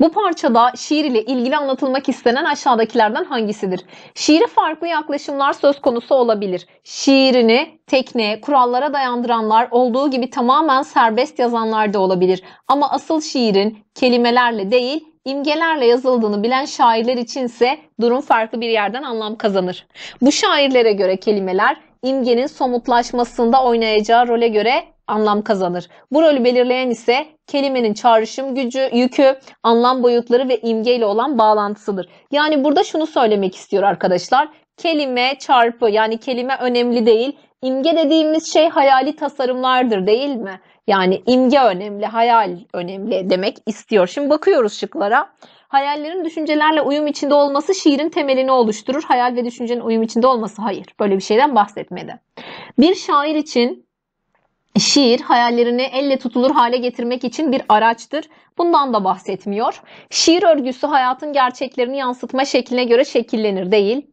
Bu parçada şiir ile ilgili anlatılmak istenen aşağıdakilerden hangisidir? Şiiri farklı yaklaşımlar söz konusu olabilir. Şiirini tekne, kurallara dayandıranlar olduğu gibi tamamen serbest yazanlar da olabilir. Ama asıl şiirin kelimelerle değil, imgelerle yazıldığını bilen şairler içinse durum farklı bir yerden anlam kazanır. Bu şairlere göre kelimeler imgenin somutlaşmasında oynayacağı role göre anlam kazanır. Bu rolü belirleyen ise kelimenin çağrışım gücü, yükü, anlam boyutları ve imge ile olan bağlantısıdır. Yani burada şunu söylemek istiyor arkadaşlar. Kelime çarpı yani kelime önemli değil. İmge dediğimiz şey hayali tasarımlardır değil mi? Yani imge önemli, hayal önemli demek istiyor. Şimdi bakıyoruz şıklara. Hayallerin düşüncelerle uyum içinde olması şiirin temelini oluşturur. Hayal ve düşüncenin uyum içinde olması hayır. Böyle bir şeyden bahsetmedi. Bir şair için Şiir hayallerini elle tutulur hale getirmek için bir araçtır. Bundan da bahsetmiyor. Şiir örgüsü hayatın gerçeklerini yansıtma şekline göre şekillenir değil.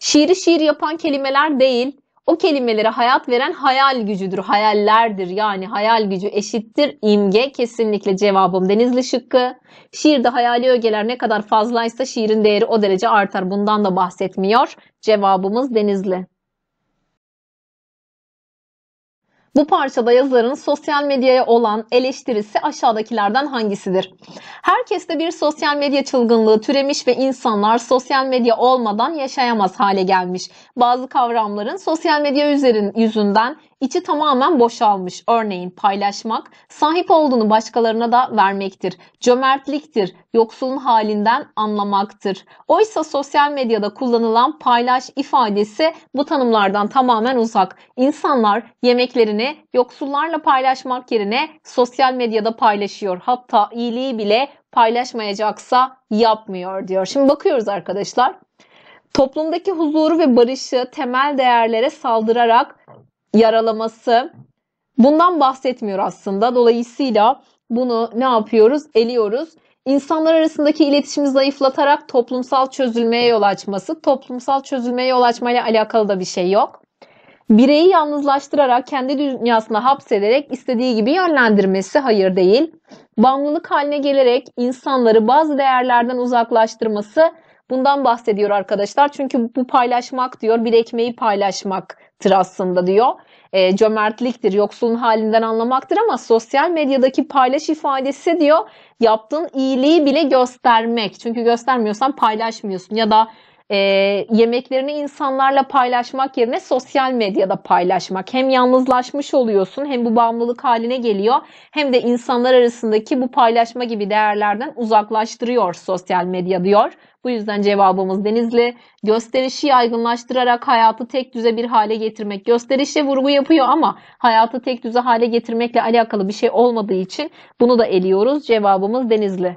Şiiri şiir yapan kelimeler değil, o kelimelere hayat veren hayal gücüdür, hayallerdir. Yani hayal gücü eşittir imge kesinlikle cevabım Denizli şıkkı. Şiirde hayali ögeler ne kadar fazlaysa şiirin değeri o derece artar. Bundan da bahsetmiyor. Cevabımız Denizli. Bu parçada yazarın sosyal medyaya olan eleştirisi aşağıdakilerden hangisidir? Herkeste bir sosyal medya çılgınlığı türemiş ve insanlar sosyal medya olmadan yaşayamaz hale gelmiş. Bazı kavramların sosyal medya üzerin yüzünden içi tamamen boşalmış. Örneğin paylaşmak, sahip olduğunu başkalarına da vermektir. Cömertliktir, yoksulun halinden anlamaktır. Oysa sosyal medyada kullanılan paylaş ifadesi bu tanımlardan tamamen uzak. İnsanlar yemeklerini yoksullarla paylaşmak yerine sosyal medyada paylaşıyor. Hatta iyiliği bile paylaşmayacaksa yapmıyor diyor. Şimdi bakıyoruz arkadaşlar. Toplumdaki huzuru ve barışı temel değerlere saldırarak yaralaması bundan bahsetmiyor aslında. Dolayısıyla bunu ne yapıyoruz? Eliyoruz. İnsanlar arasındaki iletişimi zayıflatarak toplumsal çözülmeye yol açması. Toplumsal çözülmeye yol açmayla alakalı da bir şey yok. Bireyi yalnızlaştırarak kendi dünyasına hapsederek istediği gibi yönlendirmesi hayır değil. Bağımlılık haline gelerek insanları bazı değerlerden uzaklaştırması Bundan bahsediyor arkadaşlar. Çünkü bu paylaşmak diyor bir ekmeği paylaşmaktır aslında diyor. E, cömertliktir, yoksulun halinden anlamaktır ama sosyal medyadaki paylaş ifadesi diyor yaptığın iyiliği bile göstermek. Çünkü göstermiyorsan paylaşmıyorsun ya da e, yemeklerini insanlarla paylaşmak yerine sosyal medyada paylaşmak. Hem yalnızlaşmış oluyorsun hem bu bağımlılık haline geliyor hem de insanlar arasındaki bu paylaşma gibi değerlerden uzaklaştırıyor sosyal medya diyor. Bu yüzden cevabımız Denizli. Gösterişi yaygınlaştırarak hayatı tek düze bir hale getirmek. Gösterişe vurgu yapıyor ama hayatı tek düze hale getirmekle alakalı bir şey olmadığı için bunu da eliyoruz. Cevabımız Denizli.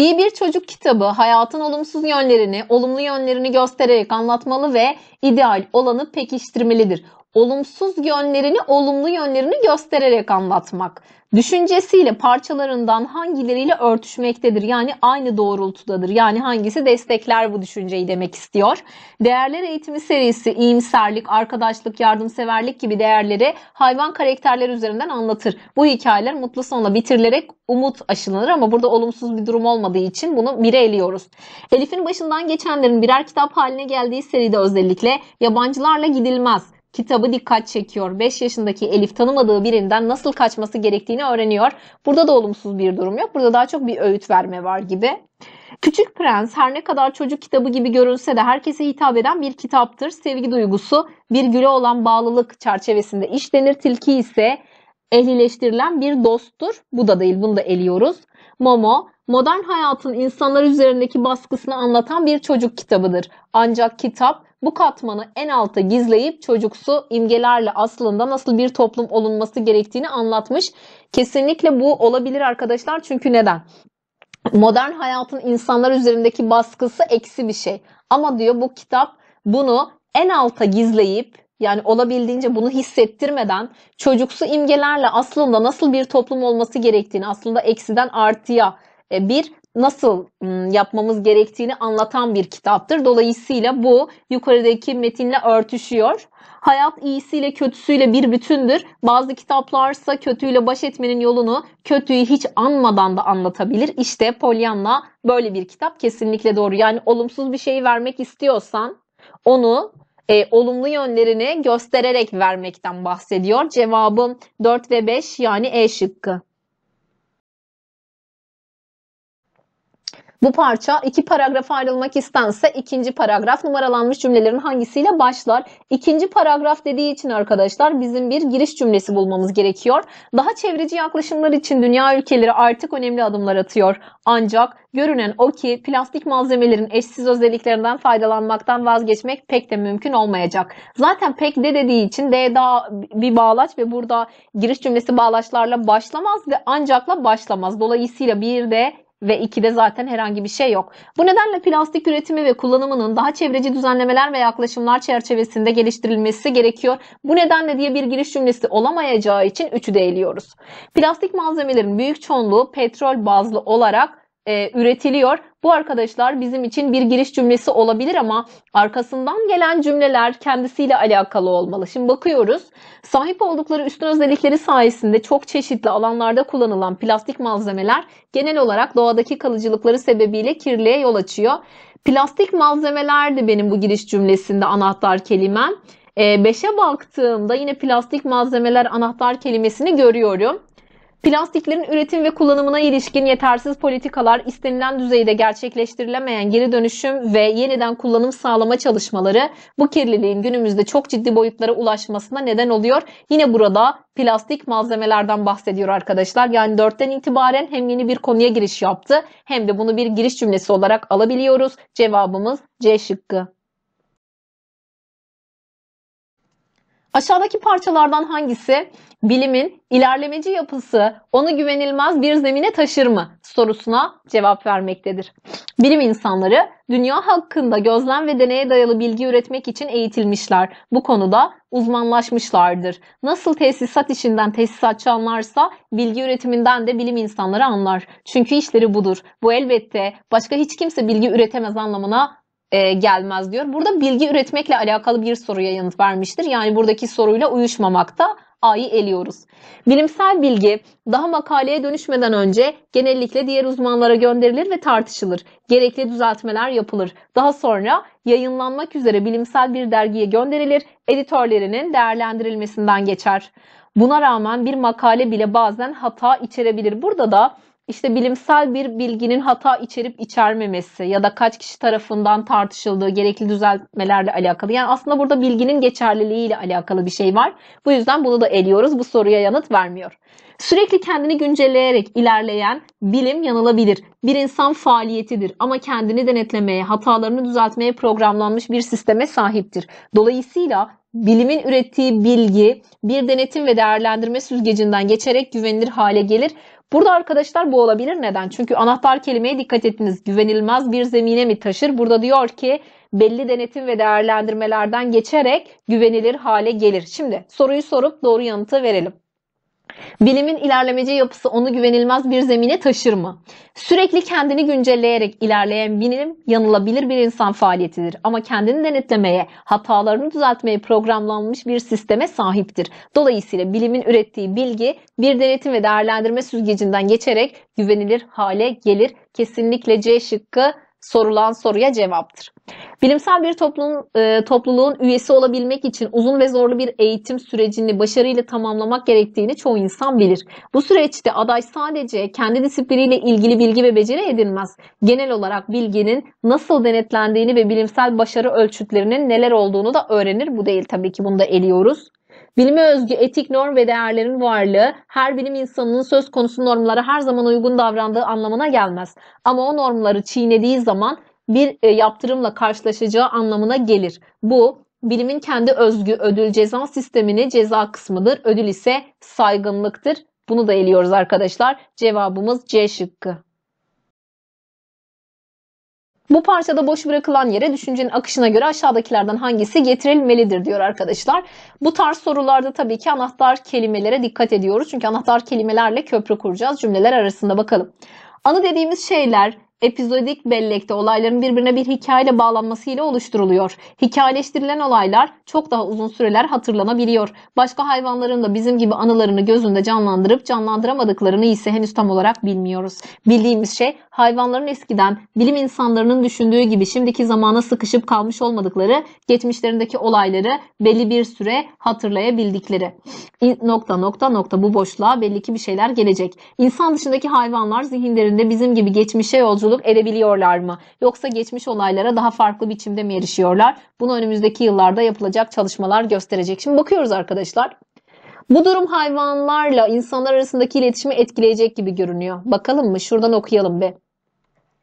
İyi bir çocuk kitabı hayatın olumsuz yönlerini, olumlu yönlerini göstererek anlatmalı ve ideal olanı pekiştirmelidir olumsuz yönlerini olumlu yönlerini göstererek anlatmak. Düşüncesiyle parçalarından hangileriyle örtüşmektedir? Yani aynı doğrultudadır. Yani hangisi destekler bu düşünceyi demek istiyor. Değerler eğitimi serisi iyimserlik, arkadaşlık, yardımseverlik gibi değerleri hayvan karakterler üzerinden anlatır. Bu hikayeler mutlu sonla bitirilerek umut aşılanır ama burada olumsuz bir durum olmadığı için bunu bire eliyoruz. Elif'in başından geçenlerin birer kitap haline geldiği seride özellikle yabancılarla gidilmez kitabı dikkat çekiyor. 5 yaşındaki Elif tanımadığı birinden nasıl kaçması gerektiğini öğreniyor. Burada da olumsuz bir durum yok. Burada daha çok bir öğüt verme var gibi. Küçük Prens her ne kadar çocuk kitabı gibi görünse de herkese hitap eden bir kitaptır. Sevgi duygusu bir güle olan bağlılık çerçevesinde işlenir. Tilki ise ehlileştirilen bir dosttur. Bu da değil bunu da eliyoruz. Momo modern hayatın insanlar üzerindeki baskısını anlatan bir çocuk kitabıdır. Ancak kitap bu katmanı en alta gizleyip çocuksu imgelerle aslında nasıl bir toplum olunması gerektiğini anlatmış. Kesinlikle bu olabilir arkadaşlar. Çünkü neden? Modern hayatın insanlar üzerindeki baskısı eksi bir şey. Ama diyor bu kitap bunu en alta gizleyip yani olabildiğince bunu hissettirmeden çocuksu imgelerle aslında nasıl bir toplum olması gerektiğini aslında eksiden artıya e, bir nasıl yapmamız gerektiğini anlatan bir kitaptır. Dolayısıyla bu yukarıdaki metinle örtüşüyor. Hayat iyisiyle kötüsüyle bir bütündür. Bazı kitaplarsa kötüyle baş etmenin yolunu kötüyü hiç anmadan da anlatabilir. İşte Pollyanna böyle bir kitap kesinlikle doğru. Yani olumsuz bir şey vermek istiyorsan onu e, olumlu yönlerini göstererek vermekten bahsediyor. Cevabım 4 ve 5 yani E şıkkı. Bu parça iki paragraf ayrılmak istense ikinci paragraf numaralanmış cümlelerin hangisiyle başlar? İkinci paragraf dediği için arkadaşlar bizim bir giriş cümlesi bulmamız gerekiyor. Daha çevreci yaklaşımlar için dünya ülkeleri artık önemli adımlar atıyor. Ancak görünen o ki plastik malzemelerin eşsiz özelliklerinden faydalanmaktan vazgeçmek pek de mümkün olmayacak. Zaten pek de dediği için de daha bir bağlaç ve burada giriş cümlesi bağlaçlarla başlamaz ve ancakla başlamaz. Dolayısıyla bir de ve 2'de zaten herhangi bir şey yok. Bu nedenle plastik üretimi ve kullanımının daha çevreci düzenlemeler ve yaklaşımlar çerçevesinde geliştirilmesi gerekiyor. Bu nedenle diye bir giriş cümlesi olamayacağı için 3'ü de eliyoruz. Plastik malzemelerin büyük çoğunluğu petrol bazlı olarak e, üretiliyor. Bu arkadaşlar bizim için bir giriş cümlesi olabilir ama arkasından gelen cümleler kendisiyle alakalı olmalı. Şimdi bakıyoruz. Sahip oldukları üstün özellikleri sayesinde çok çeşitli alanlarda kullanılan plastik malzemeler genel olarak doğadaki kalıcılıkları sebebiyle kirliliğe yol açıyor. Plastik malzemelerdi benim bu giriş cümlesinde anahtar kelimem. 5'e baktığımda yine plastik malzemeler anahtar kelimesini görüyorum. Plastiklerin üretim ve kullanımına ilişkin yetersiz politikalar, istenilen düzeyde gerçekleştirilemeyen geri dönüşüm ve yeniden kullanım sağlama çalışmaları bu kirliliğin günümüzde çok ciddi boyutlara ulaşmasına neden oluyor. Yine burada plastik malzemelerden bahsediyor arkadaşlar. Yani dörtten itibaren hem yeni bir konuya giriş yaptı hem de bunu bir giriş cümlesi olarak alabiliyoruz. Cevabımız C şıkkı. Aşağıdaki parçalardan hangisi bilimin ilerlemeci yapısı onu güvenilmez bir zemine taşır mı sorusuna cevap vermektedir. Bilim insanları dünya hakkında gözlem ve deneye dayalı bilgi üretmek için eğitilmişler. Bu konuda uzmanlaşmışlardır. Nasıl tesisat işinden tesisatçı anlarsa bilgi üretiminden de bilim insanları anlar. Çünkü işleri budur. Bu elbette başka hiç kimse bilgi üretemez anlamına e, gelmez diyor. Burada bilgi üretmekle alakalı bir soruya yanıt vermiştir. Yani buradaki soruyla uyuşmamakta A'yı eliyoruz. Bilimsel bilgi daha makaleye dönüşmeden önce genellikle diğer uzmanlara gönderilir ve tartışılır. Gerekli düzeltmeler yapılır. Daha sonra yayınlanmak üzere bilimsel bir dergiye gönderilir. Editörlerinin değerlendirilmesinden geçer. Buna rağmen bir makale bile bazen hata içerebilir. Burada da işte bilimsel bir bilginin hata içerip içermemesi ya da kaç kişi tarafından tartışıldığı gerekli düzeltmelerle alakalı. Yani aslında burada bilginin geçerliliğiyle alakalı bir şey var. Bu yüzden bunu da eliyoruz. Bu soruya yanıt vermiyor. Sürekli kendini güncelleyerek ilerleyen bilim yanılabilir. Bir insan faaliyetidir ama kendini denetlemeye, hatalarını düzeltmeye programlanmış bir sisteme sahiptir. Dolayısıyla bilimin ürettiği bilgi bir denetim ve değerlendirme süzgecinden geçerek güvenilir hale gelir. Burada arkadaşlar bu olabilir. Neden? Çünkü anahtar kelimeye dikkat ettiniz. Güvenilmez bir zemine mi taşır? Burada diyor ki belli denetim ve değerlendirmelerden geçerek güvenilir hale gelir. Şimdi soruyu sorup doğru yanıtı verelim. Bilimin ilerlemeci yapısı onu güvenilmez bir zemine taşır mı? Sürekli kendini güncelleyerek ilerleyen bilim yanılabilir bir insan faaliyetidir. Ama kendini denetlemeye, hatalarını düzeltmeye programlanmış bir sisteme sahiptir. Dolayısıyla bilimin ürettiği bilgi bir denetim ve değerlendirme süzgecinden geçerek güvenilir hale gelir. Kesinlikle C şıkkı sorulan soruya cevaptır. Bilimsel bir toplum, e, topluluğun üyesi olabilmek için uzun ve zorlu bir eğitim sürecini başarıyla tamamlamak gerektiğini çoğu insan bilir. Bu süreçte aday sadece kendi disipliniyle ilgili bilgi ve beceri edinmez. Genel olarak bilginin nasıl denetlendiğini ve bilimsel başarı ölçütlerinin neler olduğunu da öğrenir. Bu değil tabii ki bunu da eliyoruz. Bilime özgü etik norm ve değerlerin varlığı her bilim insanının söz konusu normlara her zaman uygun davrandığı anlamına gelmez. Ama o normları çiğnediği zaman bir e, yaptırımla karşılaşacağı anlamına gelir. Bu bilimin kendi özgü ödül ceza sistemini ceza kısmıdır. Ödül ise saygınlıktır. Bunu da eliyoruz arkadaşlar. Cevabımız C şıkkı. Bu parçada boş bırakılan yere düşüncenin akışına göre aşağıdakilerden hangisi getirilmelidir diyor arkadaşlar. Bu tarz sorularda tabii ki anahtar kelimelere dikkat ediyoruz. Çünkü anahtar kelimelerle köprü kuracağız cümleler arasında bakalım. Anı dediğimiz şeyler epizodik bellekte olayların birbirine bir hikayeyle bağlanmasıyla oluşturuluyor. Hikayeleştirilen olaylar çok daha uzun süreler hatırlanabiliyor. Başka hayvanların da bizim gibi anılarını gözünde canlandırıp canlandıramadıklarını ise henüz tam olarak bilmiyoruz. Bildiğimiz şey hayvanların eskiden bilim insanlarının düşündüğü gibi şimdiki zamana sıkışıp kalmış olmadıkları, geçmişlerindeki olayları belli bir süre hatırlayabildikleri. Nokta nokta nokta bu boşluğa belli ki bir şeyler gelecek. İnsan dışındaki hayvanlar zihinlerinde bizim gibi geçmişe yolculuk edebiliyorlar mı? Yoksa geçmiş olaylara daha farklı biçimde mi erişiyorlar? Bunu önümüzdeki yıllarda yapılacak çalışmalar gösterecek. Şimdi bakıyoruz arkadaşlar. Bu durum hayvanlarla insanlar arasındaki iletişimi etkileyecek gibi görünüyor. Bakalım mı? Şuradan okuyalım be.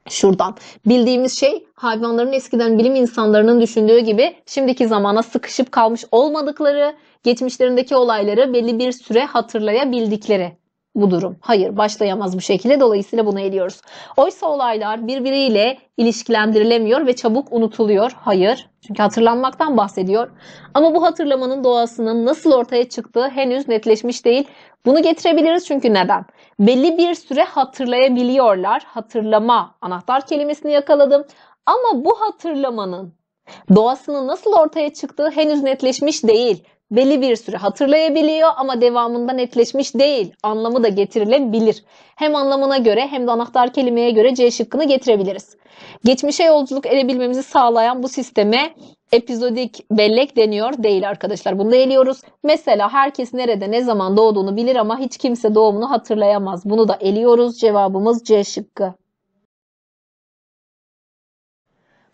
Şuradan bildiğimiz şey hayvanların eskiden bilim insanlarının düşündüğü gibi şimdiki zamana sıkışıp kalmış olmadıkları, geçmişlerindeki olayları belli bir süre hatırlayabildikleri bu durum. Hayır başlayamaz bu şekilde dolayısıyla bunu eliyoruz. Oysa olaylar birbiriyle ilişkilendirilemiyor ve çabuk unutuluyor. Hayır çünkü hatırlanmaktan bahsediyor. Ama bu hatırlamanın doğasının nasıl ortaya çıktığı henüz netleşmiş değil. Bunu getirebiliriz çünkü neden? Belli bir süre hatırlayabiliyorlar. Hatırlama anahtar kelimesini yakaladım. Ama bu hatırlamanın doğasının nasıl ortaya çıktığı henüz netleşmiş değil belli bir süre hatırlayabiliyor ama devamında netleşmiş değil. Anlamı da getirilebilir. Hem anlamına göre hem de anahtar kelimeye göre C şıkkını getirebiliriz. Geçmişe yolculuk edebilmemizi sağlayan bu sisteme epizodik bellek deniyor değil arkadaşlar. Bunu da eliyoruz. Mesela herkes nerede ne zaman doğduğunu bilir ama hiç kimse doğumunu hatırlayamaz. Bunu da eliyoruz. Cevabımız C şıkkı.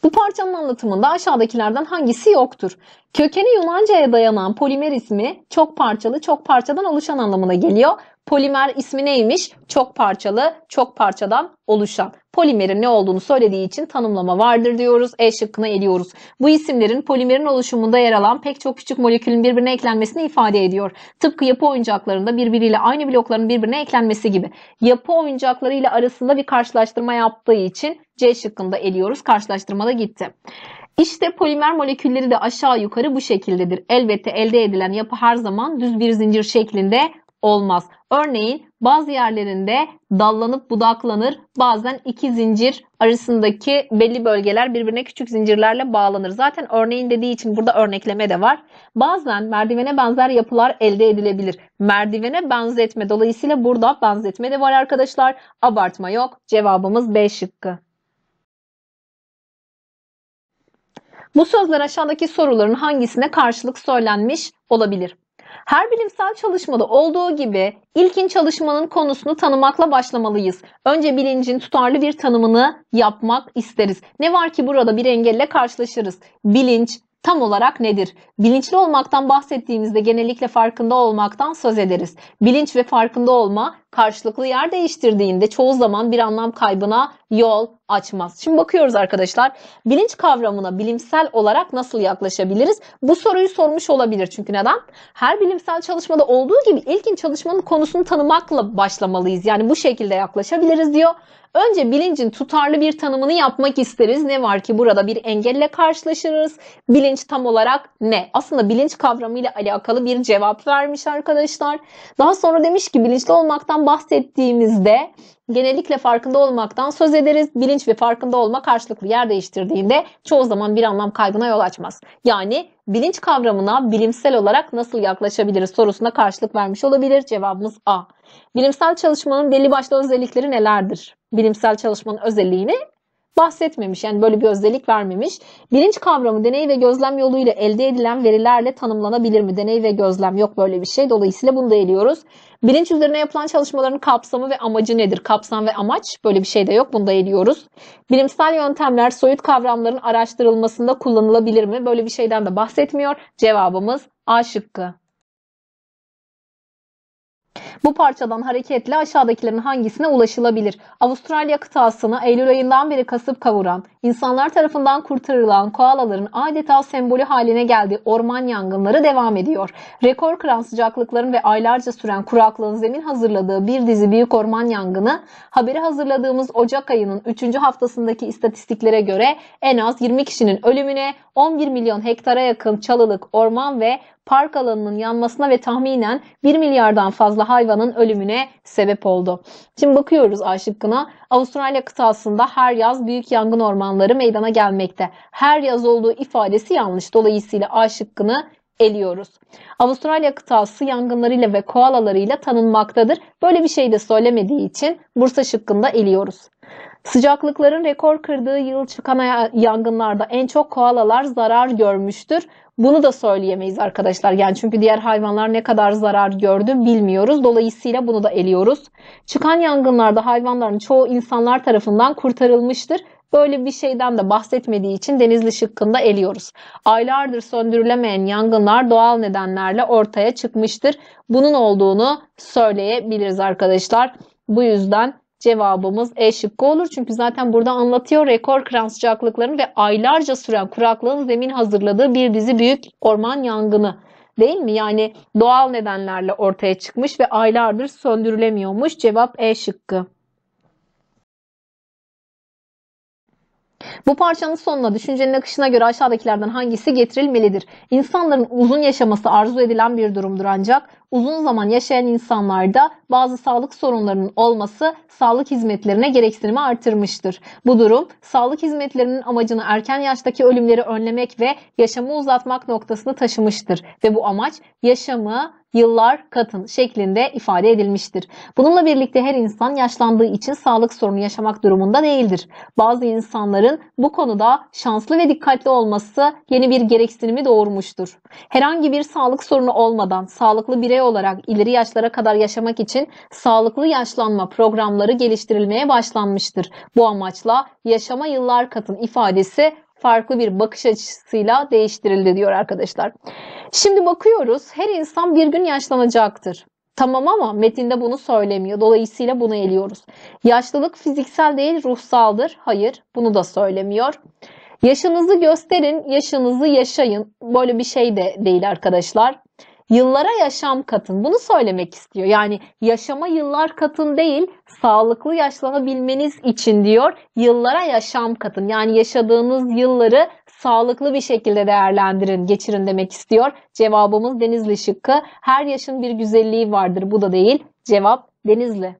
Bu parçanın anlatımında aşağıdakilerden hangisi yoktur? Kökeni Yunanca'ya dayanan polimer ismi çok parçalı, çok parçadan oluşan anlamına geliyor. Polimer ismi neymiş? Çok parçalı, çok parçadan oluşan. Polimerin ne olduğunu söylediği için tanımlama vardır diyoruz. E şıkkına eliyoruz. Bu isimlerin polimerin oluşumunda yer alan pek çok küçük molekülün birbirine eklenmesini ifade ediyor. Tıpkı yapı oyuncaklarında birbiriyle aynı blokların birbirine eklenmesi gibi. Yapı oyuncaklarıyla arasında bir karşılaştırma yaptığı için C şıkkında ediyoruz. Karşılaştırmada gitti. İşte polimer molekülleri de aşağı yukarı bu şekildedir. Elbette elde edilen yapı her zaman düz bir zincir şeklinde olmaz. Örneğin bazı yerlerinde dallanıp budaklanır. Bazen iki zincir arasındaki belli bölgeler birbirine küçük zincirlerle bağlanır. Zaten örneğin dediği için burada örnekleme de var. Bazen merdivene benzer yapılar elde edilebilir. Merdivene benzetme. Dolayısıyla burada benzetme de var arkadaşlar. Abartma yok. Cevabımız B şıkkı. Bu sözler aşağıdaki soruların hangisine karşılık söylenmiş olabilir? Her bilimsel çalışmada olduğu gibi ilkin çalışmanın konusunu tanımakla başlamalıyız. Önce bilincin tutarlı bir tanımını yapmak isteriz. Ne var ki burada bir engelle karşılaşırız. Bilinç tam olarak nedir? Bilinçli olmaktan bahsettiğimizde genellikle farkında olmaktan söz ederiz. Bilinç ve farkında olma karşılıklı yer değiştirdiğinde çoğu zaman bir anlam kaybına yol açmaz. Şimdi bakıyoruz arkadaşlar bilinç kavramına bilimsel olarak nasıl yaklaşabiliriz? Bu soruyu sormuş olabilir çünkü neden? Her bilimsel çalışmada olduğu gibi ilkin çalışmanın konusunu tanımakla başlamalıyız. Yani bu şekilde yaklaşabiliriz diyor. Önce bilincin tutarlı bir tanımını yapmak isteriz. Ne var ki burada bir engelle karşılaşırız. Bilinç tam olarak ne? Aslında bilinç kavramıyla alakalı bir cevap vermiş arkadaşlar. Daha sonra demiş ki bilinçli olmaktan bahsettiğimizde genellikle farkında olmaktan söz ederiz. Bilinç ve farkında olma karşılıklı yer değiştirdiğinde çoğu zaman bir anlam kaybına yol açmaz. Yani bilinç kavramına bilimsel olarak nasıl yaklaşabiliriz sorusuna karşılık vermiş olabilir. Cevabımız A. Bilimsel çalışmanın belli başlı özellikleri nelerdir? Bilimsel çalışmanın özelliğini bahsetmemiş. Yani böyle bir özellik vermemiş. Bilinç kavramı deney ve gözlem yoluyla elde edilen verilerle tanımlanabilir mi? Deney ve gözlem yok böyle bir şey. Dolayısıyla bunu da eliyoruz. Bilinç üzerine yapılan çalışmaların kapsamı ve amacı nedir? Kapsam ve amaç böyle bir şey de yok. Bunu da eliyoruz. Bilimsel yöntemler soyut kavramların araştırılmasında kullanılabilir mi? Böyle bir şeyden de bahsetmiyor. Cevabımız A şıkkı. Bu parçadan hareketle aşağıdakilerin hangisine ulaşılabilir? Avustralya kıtasını Eylül ayından beri kasıp kavuran, insanlar tarafından kurtarılan koalaların adeta sembolü haline geldiği orman yangınları devam ediyor. Rekor kıran sıcaklıkların ve aylarca süren kuraklığın zemin hazırladığı bir dizi büyük orman yangını, haberi hazırladığımız Ocak ayının 3. haftasındaki istatistiklere göre en az 20 kişinin ölümüne, 11 milyon hektara yakın çalılık orman ve park alanının yanmasına ve tahminen 1 milyardan fazla hayvanın ölümüne sebep oldu. Şimdi bakıyoruz A şıkkına. Avustralya kıtasında her yaz büyük yangın ormanları meydana gelmekte. Her yaz olduğu ifadesi yanlış. Dolayısıyla A şıkkını eliyoruz. Avustralya kıtası yangınlarıyla ve koalalarıyla tanınmaktadır. Böyle bir şey de söylemediği için Bursa şıkkında eliyoruz. Sıcaklıkların rekor kırdığı yıl çıkan yangınlarda en çok koalalar zarar görmüştür. Bunu da söyleyemeyiz arkadaşlar. Yani çünkü diğer hayvanlar ne kadar zarar gördü bilmiyoruz. Dolayısıyla bunu da eliyoruz. Çıkan yangınlarda hayvanların çoğu insanlar tarafından kurtarılmıştır. Böyle bir şeyden de bahsetmediği için denizli şıkkında eliyoruz. Aylardır söndürülemeyen yangınlar doğal nedenlerle ortaya çıkmıştır. Bunun olduğunu söyleyebiliriz arkadaşlar. Bu yüzden Cevabımız E şıkkı olur. Çünkü zaten burada anlatıyor rekor kıran sıcaklıkların ve aylarca süren kuraklığın zemin hazırladığı bir dizi büyük orman yangını. Değil mi? Yani doğal nedenlerle ortaya çıkmış ve aylardır söndürülemiyormuş. Cevap E şıkkı. Bu parçanın sonuna düşüncenin akışına göre aşağıdakilerden hangisi getirilmelidir? İnsanların uzun yaşaması arzu edilen bir durumdur ancak uzun zaman yaşayan insanlarda bazı sağlık sorunlarının olması sağlık hizmetlerine gereksinimi artırmıştır. Bu durum sağlık hizmetlerinin amacını erken yaştaki ölümleri önlemek ve yaşamı uzatmak noktasını taşımıştır ve bu amaç yaşamı yıllar katın şeklinde ifade edilmiştir. Bununla birlikte her insan yaşlandığı için sağlık sorunu yaşamak durumunda değildir. Bazı insanların bu konuda şanslı ve dikkatli olması yeni bir gereksinimi doğurmuştur. Herhangi bir sağlık sorunu olmadan sağlıklı birey olarak ileri yaşlara kadar yaşamak için sağlıklı yaşlanma programları geliştirilmeye başlanmıştır. Bu amaçla yaşama yıllar katın ifadesi farklı bir bakış açısıyla değiştirildi diyor arkadaşlar. Şimdi bakıyoruz her insan bir gün yaşlanacaktır. Tamam ama metinde bunu söylemiyor. Dolayısıyla bunu eliyoruz. Yaşlılık fiziksel değil ruhsaldır. Hayır bunu da söylemiyor. Yaşınızı gösterin, yaşınızı yaşayın. Böyle bir şey de değil arkadaşlar. Yıllara yaşam katın. Bunu söylemek istiyor. Yani yaşama yıllar katın değil, sağlıklı yaşlanabilmeniz için diyor. Yıllara yaşam katın. Yani yaşadığınız yılları sağlıklı bir şekilde değerlendirin, geçirin demek istiyor. Cevabımız Denizli şıkkı. Her yaşın bir güzelliği vardır. Bu da değil. Cevap Denizli.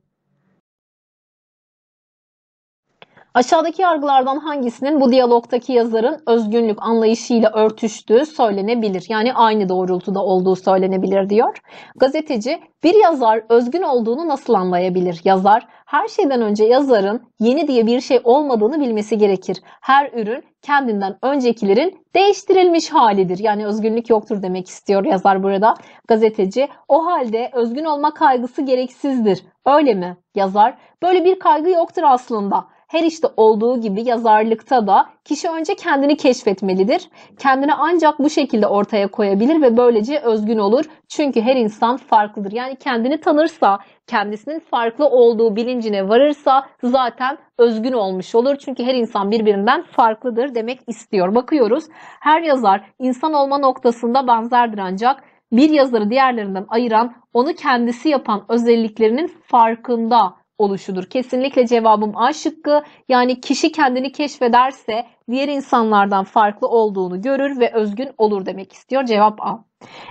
Aşağıdaki yargılardan hangisinin bu diyalogtaki yazarın özgünlük anlayışıyla örtüştüğü söylenebilir? Yani aynı doğrultuda olduğu söylenebilir diyor. Gazeteci bir yazar özgün olduğunu nasıl anlayabilir? Yazar her şeyden önce yazarın yeni diye bir şey olmadığını bilmesi gerekir. Her ürün kendinden öncekilerin değiştirilmiş halidir. Yani özgünlük yoktur demek istiyor yazar burada. Gazeteci o halde özgün olma kaygısı gereksizdir. Öyle mi? Yazar böyle bir kaygı yoktur aslında. Her işte olduğu gibi yazarlıkta da kişi önce kendini keşfetmelidir. Kendini ancak bu şekilde ortaya koyabilir ve böylece özgün olur. Çünkü her insan farklıdır. Yani kendini tanırsa, kendisinin farklı olduğu bilincine varırsa zaten özgün olmuş olur. Çünkü her insan birbirinden farklıdır demek istiyor. Bakıyoruz. Her yazar insan olma noktasında benzerdir ancak bir yazarı diğerlerinden ayıran, onu kendisi yapan özelliklerinin farkında oluşudur. Kesinlikle cevabım A şıkkı. Yani kişi kendini keşfederse diğer insanlardan farklı olduğunu görür ve özgün olur demek istiyor. Cevap A.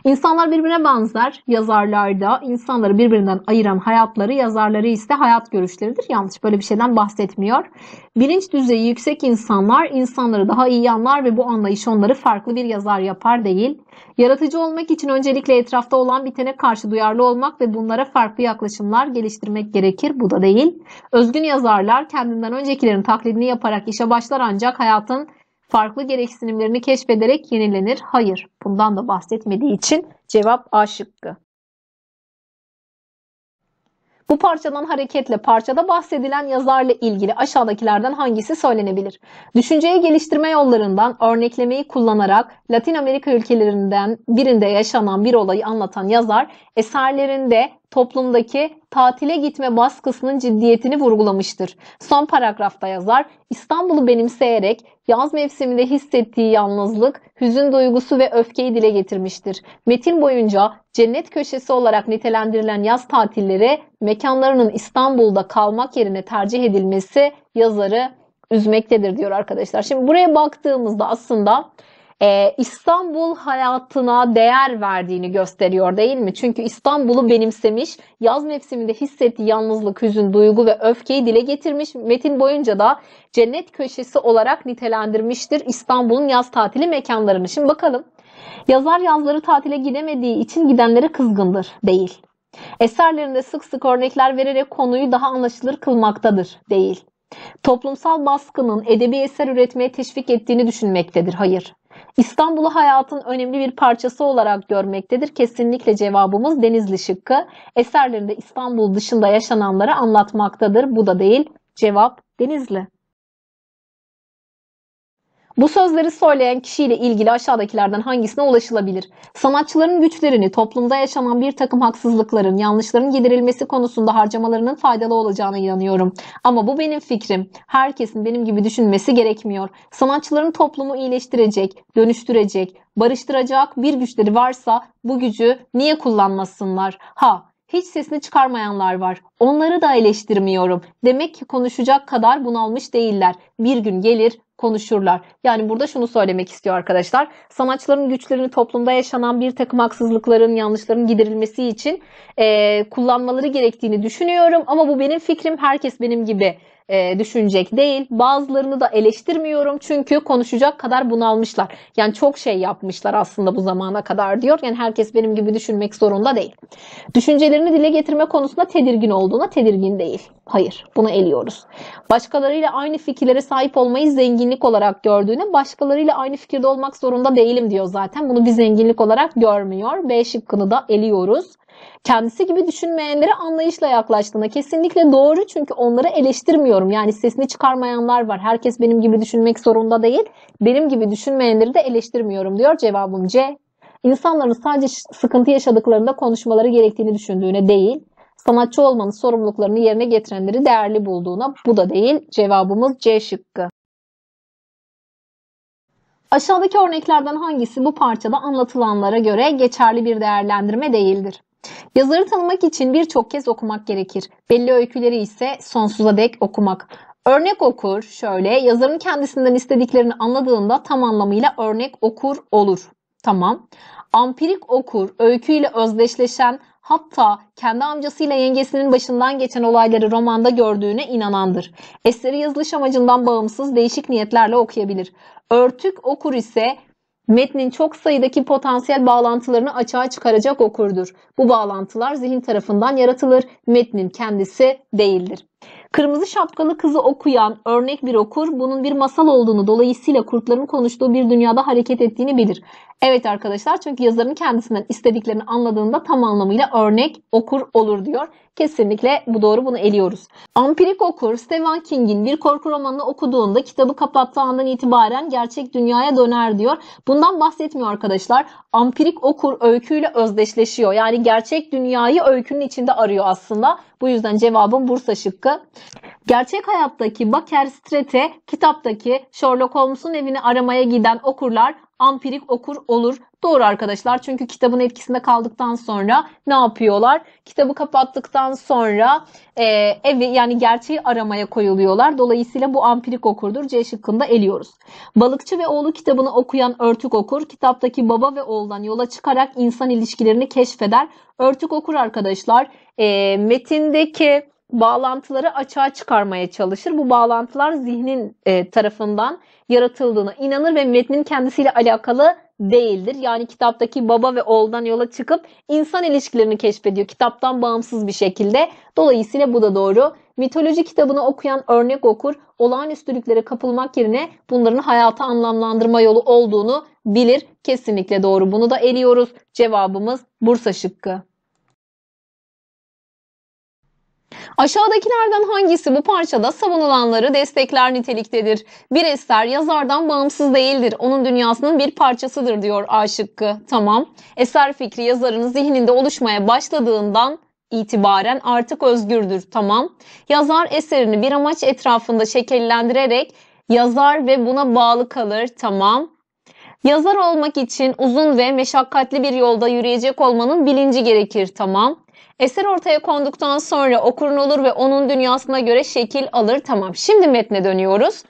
İnsanlar birbirine benzer. Yazarlarda insanları birbirinden ayıran hayatları, yazarları ise hayat görüşleridir. Yanlış böyle bir şeyden bahsetmiyor. Bilinç düzeyi yüksek insanlar insanları daha iyi anlar ve bu anlayış onları farklı bir yazar yapar değil. Yaratıcı olmak için öncelikle etrafta olan bitene karşı duyarlı olmak ve bunlara farklı yaklaşımlar geliştirmek gerekir. Bu da değil. Özgün yazarlar kendinden öncekilerin taklidini yaparak işe başlar ancak hayatın farklı gereksinimlerini keşfederek yenilenir. Hayır, bundan da bahsetmediği için cevap A şıkkı. Bu parçadan hareketle parçada bahsedilen yazarla ilgili aşağıdakilerden hangisi söylenebilir? Düşünceyi geliştirme yollarından örneklemeyi kullanarak Latin Amerika ülkelerinden birinde yaşanan bir olayı anlatan yazar eserlerinde toplumdaki tatile gitme baskısının ciddiyetini vurgulamıştır. Son paragrafta yazar İstanbul'u benimseyerek yaz mevsiminde hissettiği yalnızlık, hüzün duygusu ve öfkeyi dile getirmiştir. Metin boyunca cennet köşesi olarak nitelendirilen yaz tatilleri mekanlarının İstanbul'da kalmak yerine tercih edilmesi yazarı üzmektedir diyor arkadaşlar. Şimdi buraya baktığımızda aslında e, İstanbul hayatına değer verdiğini gösteriyor değil mi? Çünkü İstanbul'u benimsemiş, yaz mevsiminde hissettiği yalnızlık, hüzün, duygu ve öfkeyi dile getirmiş. Metin boyunca da cennet köşesi olarak nitelendirmiştir İstanbul'un yaz tatili mekanlarını. Şimdi bakalım. Yazar yazları tatile gidemediği için gidenlere kızgındır. Değil. Eserlerinde sık sık örnekler vererek konuyu daha anlaşılır kılmaktadır. Değil toplumsal baskının edebi eser üretmeye teşvik ettiğini düşünmektedir. Hayır. İstanbul'u hayatın önemli bir parçası olarak görmektedir. Kesinlikle cevabımız Denizli şıkkı. Eserlerinde İstanbul dışında yaşananları anlatmaktadır. Bu da değil. Cevap Denizli. Bu sözleri söyleyen kişiyle ilgili aşağıdakilerden hangisine ulaşılabilir? Sanatçıların güçlerini toplumda yaşanan bir takım haksızlıkların, yanlışların giderilmesi konusunda harcamalarının faydalı olacağına inanıyorum. Ama bu benim fikrim. Herkesin benim gibi düşünmesi gerekmiyor. Sanatçıların toplumu iyileştirecek, dönüştürecek, barıştıracak bir güçleri varsa bu gücü niye kullanmasınlar? Ha, hiç sesini çıkarmayanlar var. Onları da eleştirmiyorum. Demek ki konuşacak kadar bunalmış değiller. Bir gün gelir konuşurlar. Yani burada şunu söylemek istiyor arkadaşlar. Sanatçıların güçlerini toplumda yaşanan bir takım haksızlıkların, yanlışların giderilmesi için e, kullanmaları gerektiğini düşünüyorum. Ama bu benim fikrim. Herkes benim gibi e, düşünecek değil. Bazılarını da eleştirmiyorum çünkü konuşacak kadar bunalmışlar. Yani çok şey yapmışlar aslında bu zamana kadar diyor. Yani herkes benim gibi düşünmek zorunda değil. Düşüncelerini dile getirme konusunda tedirgin olduğuna tedirgin değil. Hayır, bunu eliyoruz. Başkalarıyla aynı fikirlere sahip olmayı zenginlik olarak gördüğüne başkalarıyla aynı fikirde olmak zorunda değilim diyor zaten. Bunu bir zenginlik olarak görmüyor. B şıkkını da eliyoruz kendisi gibi düşünmeyenlere anlayışla yaklaştığına kesinlikle doğru çünkü onları eleştirmiyorum. Yani sesini çıkarmayanlar var. Herkes benim gibi düşünmek zorunda değil. Benim gibi düşünmeyenleri de eleştirmiyorum diyor. Cevabım C. İnsanların sadece sıkıntı yaşadıklarında konuşmaları gerektiğini düşündüğüne değil, sanatçı olmanın sorumluluklarını yerine getirenleri değerli bulduğuna bu da değil. Cevabımız C şıkkı. Aşağıdaki örneklerden hangisi bu parçada anlatılanlara göre geçerli bir değerlendirme değildir? Yazarı tanımak için birçok kez okumak gerekir. Belli öyküleri ise sonsuza dek okumak. Örnek okur şöyle, yazarın kendisinden istediklerini anladığında tam anlamıyla örnek okur olur. Tamam. Ampirik okur, öyküyle özdeşleşen, hatta kendi amcasıyla yengesinin başından geçen olayları romanda gördüğüne inanandır. Eseri yazılış amacından bağımsız değişik niyetlerle okuyabilir. Örtük okur ise Metnin çok sayıdaki potansiyel bağlantılarını açığa çıkaracak okurdur. Bu bağlantılar zihin tarafından yaratılır, metnin kendisi değildir. Kırmızı şapkalı kızı okuyan örnek bir okur bunun bir masal olduğunu dolayısıyla kurtların konuştuğu bir dünyada hareket ettiğini bilir. Evet arkadaşlar çünkü yazarın kendisinden istediklerini anladığında tam anlamıyla örnek okur olur diyor. Kesinlikle bu doğru bunu eliyoruz. Ampirik okur Stephen King'in bir korku romanını okuduğunda kitabı kapattığı andan itibaren gerçek dünyaya döner diyor. Bundan bahsetmiyor arkadaşlar. Ampirik okur öyküyle özdeşleşiyor. Yani gerçek dünyayı öykünün içinde arıyor aslında. Bu yüzden cevabım Bursa şıkkı. Gerçek hayattaki Baker Strete kitaptaki Sherlock Holmes'un evini aramaya giden okurlar ampirik okur olur. Doğru arkadaşlar çünkü kitabın etkisinde kaldıktan sonra ne yapıyorlar? Kitabı kapattıktan sonra e, evi yani gerçeği aramaya koyuluyorlar. Dolayısıyla bu ampirik okurdur. C şıkkında eliyoruz. Balıkçı ve oğlu kitabını okuyan örtük okur. Kitaptaki baba ve oğuldan yola çıkarak insan ilişkilerini keşfeder. Örtük okur arkadaşlar. E, metindeki bağlantıları açığa çıkarmaya çalışır. Bu bağlantılar zihnin e, tarafından yaratıldığına inanır ve metnin kendisiyle alakalı değildir. Yani kitaptaki baba ve oğuldan yola çıkıp insan ilişkilerini keşfediyor kitaptan bağımsız bir şekilde. Dolayısıyla bu da doğru. Mitoloji kitabını okuyan örnek okur olağanüstülüklere kapılmak yerine bunların hayata anlamlandırma yolu olduğunu bilir. Kesinlikle doğru. Bunu da eliyoruz. Cevabımız Bursa şıkkı. Aşağıdakilerden hangisi bu parçada savunulanları destekler niteliktedir? Bir eser yazardan bağımsız değildir. Onun dünyasının bir parçasıdır diyor A şıkkı. Tamam. Eser fikri yazarın zihninde oluşmaya başladığından itibaren artık özgürdür. Tamam. Yazar eserini bir amaç etrafında şekillendirerek yazar ve buna bağlı kalır. Tamam. Yazar olmak için uzun ve meşakkatli bir yolda yürüyecek olmanın bilinci gerekir. Tamam. Eser ortaya konduktan sonra okurun olur ve onun dünyasına göre şekil alır. Tamam şimdi metne dönüyoruz.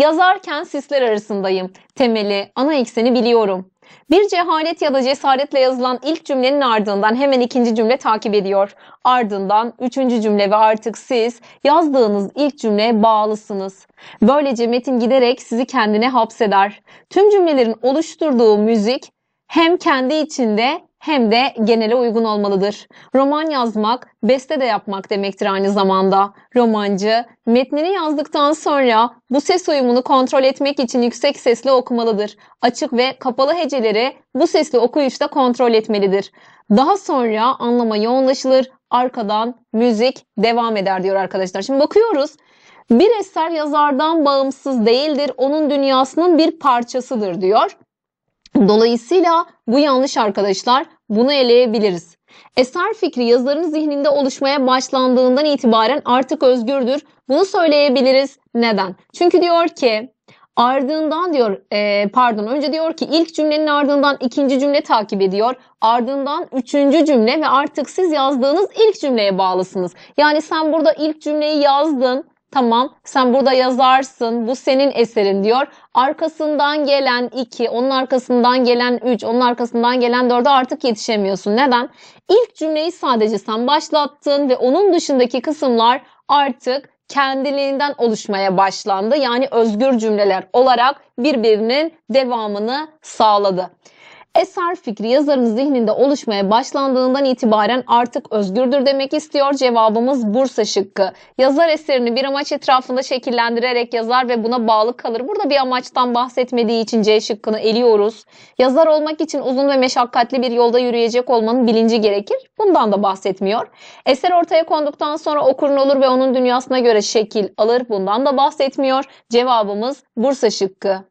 Yazarken sisler arasındayım. Temeli, ana ekseni biliyorum. Bir cehalet ya da cesaretle yazılan ilk cümlenin ardından hemen ikinci cümle takip ediyor. Ardından üçüncü cümle ve artık siz yazdığınız ilk cümleye bağlısınız. Böylece metin giderek sizi kendine hapseder. Tüm cümlelerin oluşturduğu müzik hem kendi içinde hem de genele uygun olmalıdır. Roman yazmak, beste de yapmak demektir aynı zamanda. Romancı, metnini yazdıktan sonra bu ses uyumunu kontrol etmek için yüksek sesle okumalıdır. Açık ve kapalı heceleri bu sesli okuyuşta kontrol etmelidir. Daha sonra anlama yoğunlaşılır, arkadan müzik devam eder diyor arkadaşlar. Şimdi bakıyoruz. Bir eser yazardan bağımsız değildir, onun dünyasının bir parçasıdır diyor. Dolayısıyla bu yanlış arkadaşlar bunu eleyebiliriz. Eser fikri yazarın zihninde oluşmaya başlandığından itibaren artık özgürdür. Bunu söyleyebiliriz. Neden? Çünkü diyor ki ardından diyor e, pardon önce diyor ki ilk cümlenin ardından ikinci cümle takip ediyor. Ardından üçüncü cümle ve artık siz yazdığınız ilk cümleye bağlısınız. Yani sen burada ilk cümleyi yazdın Tamam sen burada yazarsın bu senin eserin diyor. Arkasından gelen 2, onun arkasından gelen 3, onun arkasından gelen 4'e artık yetişemiyorsun. Neden? İlk cümleyi sadece sen başlattın ve onun dışındaki kısımlar artık kendiliğinden oluşmaya başlandı. Yani özgür cümleler olarak birbirinin devamını sağladı. Eser fikri yazarın zihninde oluşmaya başlandığından itibaren artık özgürdür demek istiyor. Cevabımız Bursa şıkkı. Yazar eserini bir amaç etrafında şekillendirerek yazar ve buna bağlı kalır. Burada bir amaçtan bahsetmediği için C şıkkını eliyoruz. Yazar olmak için uzun ve meşakkatli bir yolda yürüyecek olmanın bilinci gerekir. Bundan da bahsetmiyor. Eser ortaya konduktan sonra okurun olur ve onun dünyasına göre şekil alır. Bundan da bahsetmiyor. Cevabımız Bursa şıkkı.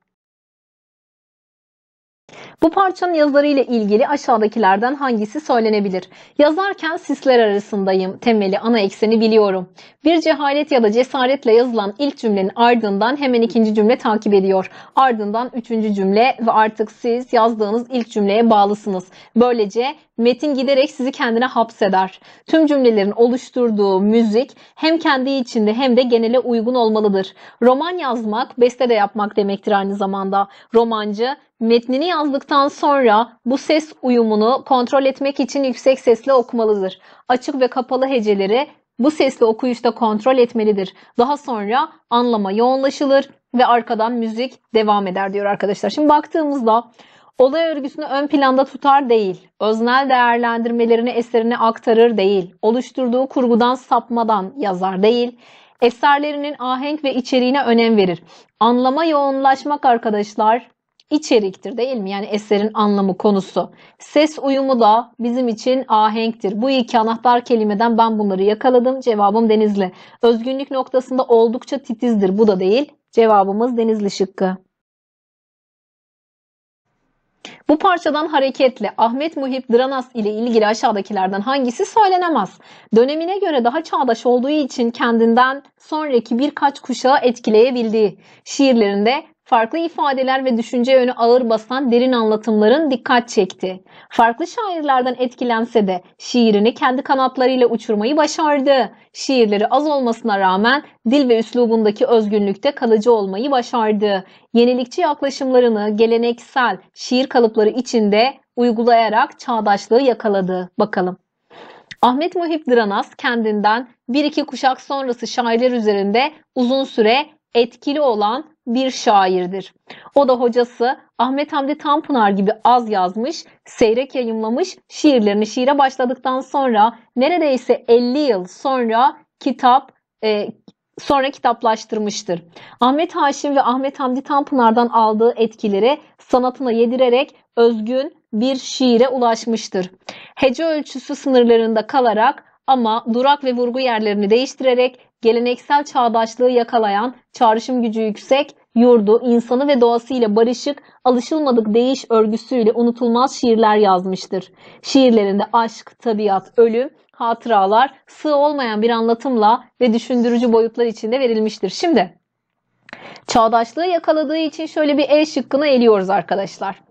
Bu parçanın yazarı ile ilgili aşağıdakilerden hangisi söylenebilir? Yazarken sisler arasındayım. Temeli ana ekseni biliyorum. Bir cehalet ya da cesaretle yazılan ilk cümlenin ardından hemen ikinci cümle takip ediyor. Ardından üçüncü cümle ve artık siz yazdığınız ilk cümleye bağlısınız. Böylece metin giderek sizi kendine hapseder. Tüm cümlelerin oluşturduğu müzik hem kendi içinde hem de genele uygun olmalıdır. Roman yazmak, beste de yapmak demektir aynı zamanda. Romancı metnini yazdıktan okuduktan sonra bu ses uyumunu kontrol etmek için yüksek sesle okumalıdır. Açık ve kapalı heceleri bu sesli okuyuşta kontrol etmelidir. Daha sonra anlama yoğunlaşılır ve arkadan müzik devam eder diyor arkadaşlar. Şimdi baktığımızda olay örgüsünü ön planda tutar değil, öznel değerlendirmelerini eserine aktarır değil, oluşturduğu kurgudan sapmadan yazar değil, eserlerinin ahenk ve içeriğine önem verir. Anlama yoğunlaşmak arkadaşlar içeriktir değil mi? Yani eserin anlamı, konusu. Ses uyumu da bizim için ahenktir. Bu iki anahtar kelimeden ben bunları yakaladım. Cevabım Denizli. Özgünlük noktasında oldukça titizdir. Bu da değil. Cevabımız Denizli şıkkı. Bu parçadan hareketle Ahmet Muhip Dranas ile ilgili aşağıdakilerden hangisi söylenemez? Dönemine göre daha çağdaş olduğu için kendinden sonraki birkaç kuşağı etkileyebildiği şiirlerinde farklı ifadeler ve düşünce yönü ağır basan derin anlatımların dikkat çekti. Farklı şairlerden etkilense de şiirini kendi kanatlarıyla uçurmayı başardı. Şiirleri az olmasına rağmen dil ve üslubundaki özgünlükte kalıcı olmayı başardı. Yenilikçi yaklaşımlarını geleneksel şiir kalıpları içinde uygulayarak çağdaşlığı yakaladı. Bakalım. Ahmet Muhip Dranas kendinden bir iki kuşak sonrası şairler üzerinde uzun süre etkili olan bir şairdir. O da hocası Ahmet Hamdi Tanpınar gibi az yazmış, seyrek yayımlamış şiirlerini şiire başladıktan sonra neredeyse 50 yıl sonra kitap e, sonra kitaplaştırmıştır. Ahmet Haşim ve Ahmet Hamdi Tanpınar'dan aldığı etkileri sanatına yedirerek özgün bir şiire ulaşmıştır. Hece ölçüsü sınırlarında kalarak ama durak ve vurgu yerlerini değiştirerek geleneksel çağdaşlığı yakalayan, çağrışım gücü yüksek, yurdu, insanı ve doğasıyla barışık, alışılmadık değiş örgüsüyle unutulmaz şiirler yazmıştır. Şiirlerinde aşk, tabiat, ölüm, hatıralar sığ olmayan bir anlatımla ve düşündürücü boyutlar içinde verilmiştir. Şimdi çağdaşlığı yakaladığı için şöyle bir E şıkkını eliyoruz arkadaşlar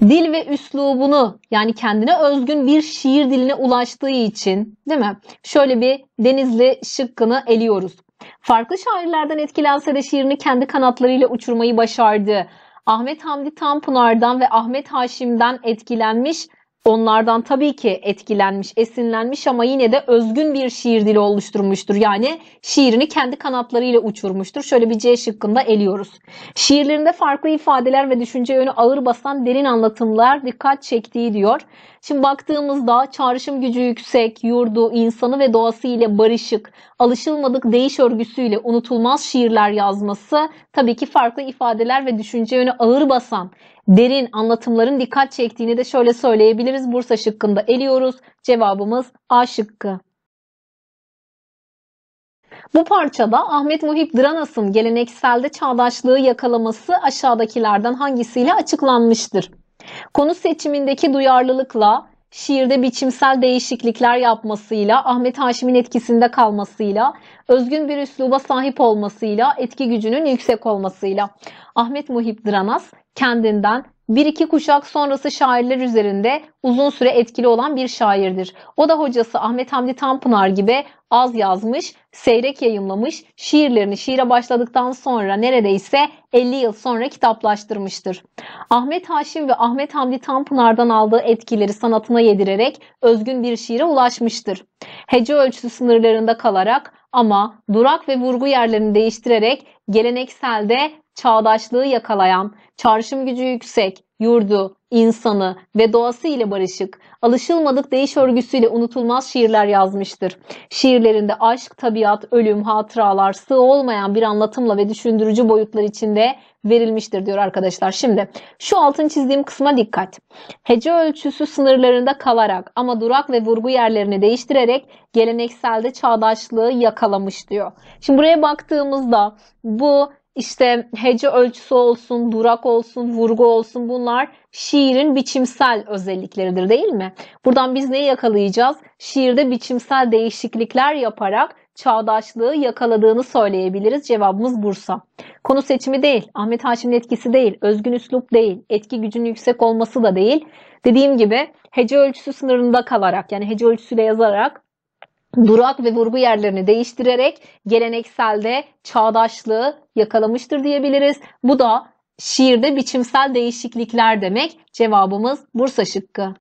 dil ve üslubunu yani kendine özgün bir şiir diline ulaştığı için değil mi? Şöyle bir Denizli şıkkını eliyoruz. Farklı şairlerden etkilense de şiirini kendi kanatlarıyla uçurmayı başardı. Ahmet Hamdi Tanpınar'dan ve Ahmet Haşim'den etkilenmiş onlardan tabii ki etkilenmiş, esinlenmiş ama yine de özgün bir şiir dili oluşturmuştur. Yani şiirini kendi kanatlarıyla uçurmuştur. Şöyle bir C şıkkında eliyoruz. Şiirlerinde farklı ifadeler ve düşünce yönü ağır basan derin anlatımlar dikkat çektiği diyor. Şimdi baktığımızda çağrışım gücü yüksek, yurdu, insanı ve doğası ile barışık, alışılmadık değiş örgüsüyle unutulmaz şiirler yazması tabii ki farklı ifadeler ve düşünce yönü ağır basan, derin anlatımların dikkat çektiğini de şöyle söyleyebiliriz. Bursa şıkkında eliyoruz. Cevabımız A şıkkı. Bu parçada Ahmet Muhip Dranas'ın gelenekselde çağdaşlığı yakalaması aşağıdakilerden hangisiyle açıklanmıştır? Konu seçimindeki duyarlılıkla, şiirde biçimsel değişiklikler yapmasıyla, Ahmet Haşim'in etkisinde kalmasıyla, özgün bir üsluba sahip olmasıyla, etki gücünün yüksek olmasıyla. Ahmet Muhip Dranas kendinden bir iki kuşak sonrası şairler üzerinde uzun süre etkili olan bir şairdir. O da hocası Ahmet Hamdi Tanpınar gibi az yazmış, seyrek yayınlamış, şiirlerini şiire başladıktan sonra neredeyse 50 yıl sonra kitaplaştırmıştır. Ahmet Haşim ve Ahmet Hamdi Tanpınar'dan aldığı etkileri sanatına yedirerek özgün bir şiire ulaşmıştır. Hece ölçüsü sınırlarında kalarak ama durak ve vurgu yerlerini değiştirerek gelenekselde çağdaşlığı yakalayan, çağrışım gücü yüksek, yurdu, insanı ve doğası ile barışık, alışılmadık değiş örgüsüyle unutulmaz şiirler yazmıştır. Şiirlerinde aşk, tabiat, ölüm, hatıralar sığ olmayan bir anlatımla ve düşündürücü boyutlar içinde verilmiştir diyor arkadaşlar. Şimdi şu altın çizdiğim kısma dikkat. Hece ölçüsü sınırlarında kalarak ama durak ve vurgu yerlerini değiştirerek gelenekselde çağdaşlığı yakalamış diyor. Şimdi buraya baktığımızda bu işte hece ölçüsü olsun, durak olsun, vurgu olsun bunlar şiirin biçimsel özellikleridir değil mi? Buradan biz neyi yakalayacağız? Şiirde biçimsel değişiklikler yaparak çağdaşlığı yakaladığını söyleyebiliriz. Cevabımız Bursa. Konu seçimi değil, Ahmet Haşim'in etkisi değil, özgün üslup değil, etki gücünün yüksek olması da değil. Dediğim gibi hece ölçüsü sınırında kalarak yani hece ölçüsüyle yazarak durak ve vurgu yerlerini değiştirerek gelenekselde çağdaşlığı yakalamıştır diyebiliriz. Bu da şiirde biçimsel değişiklikler demek. Cevabımız Bursa şıkkı.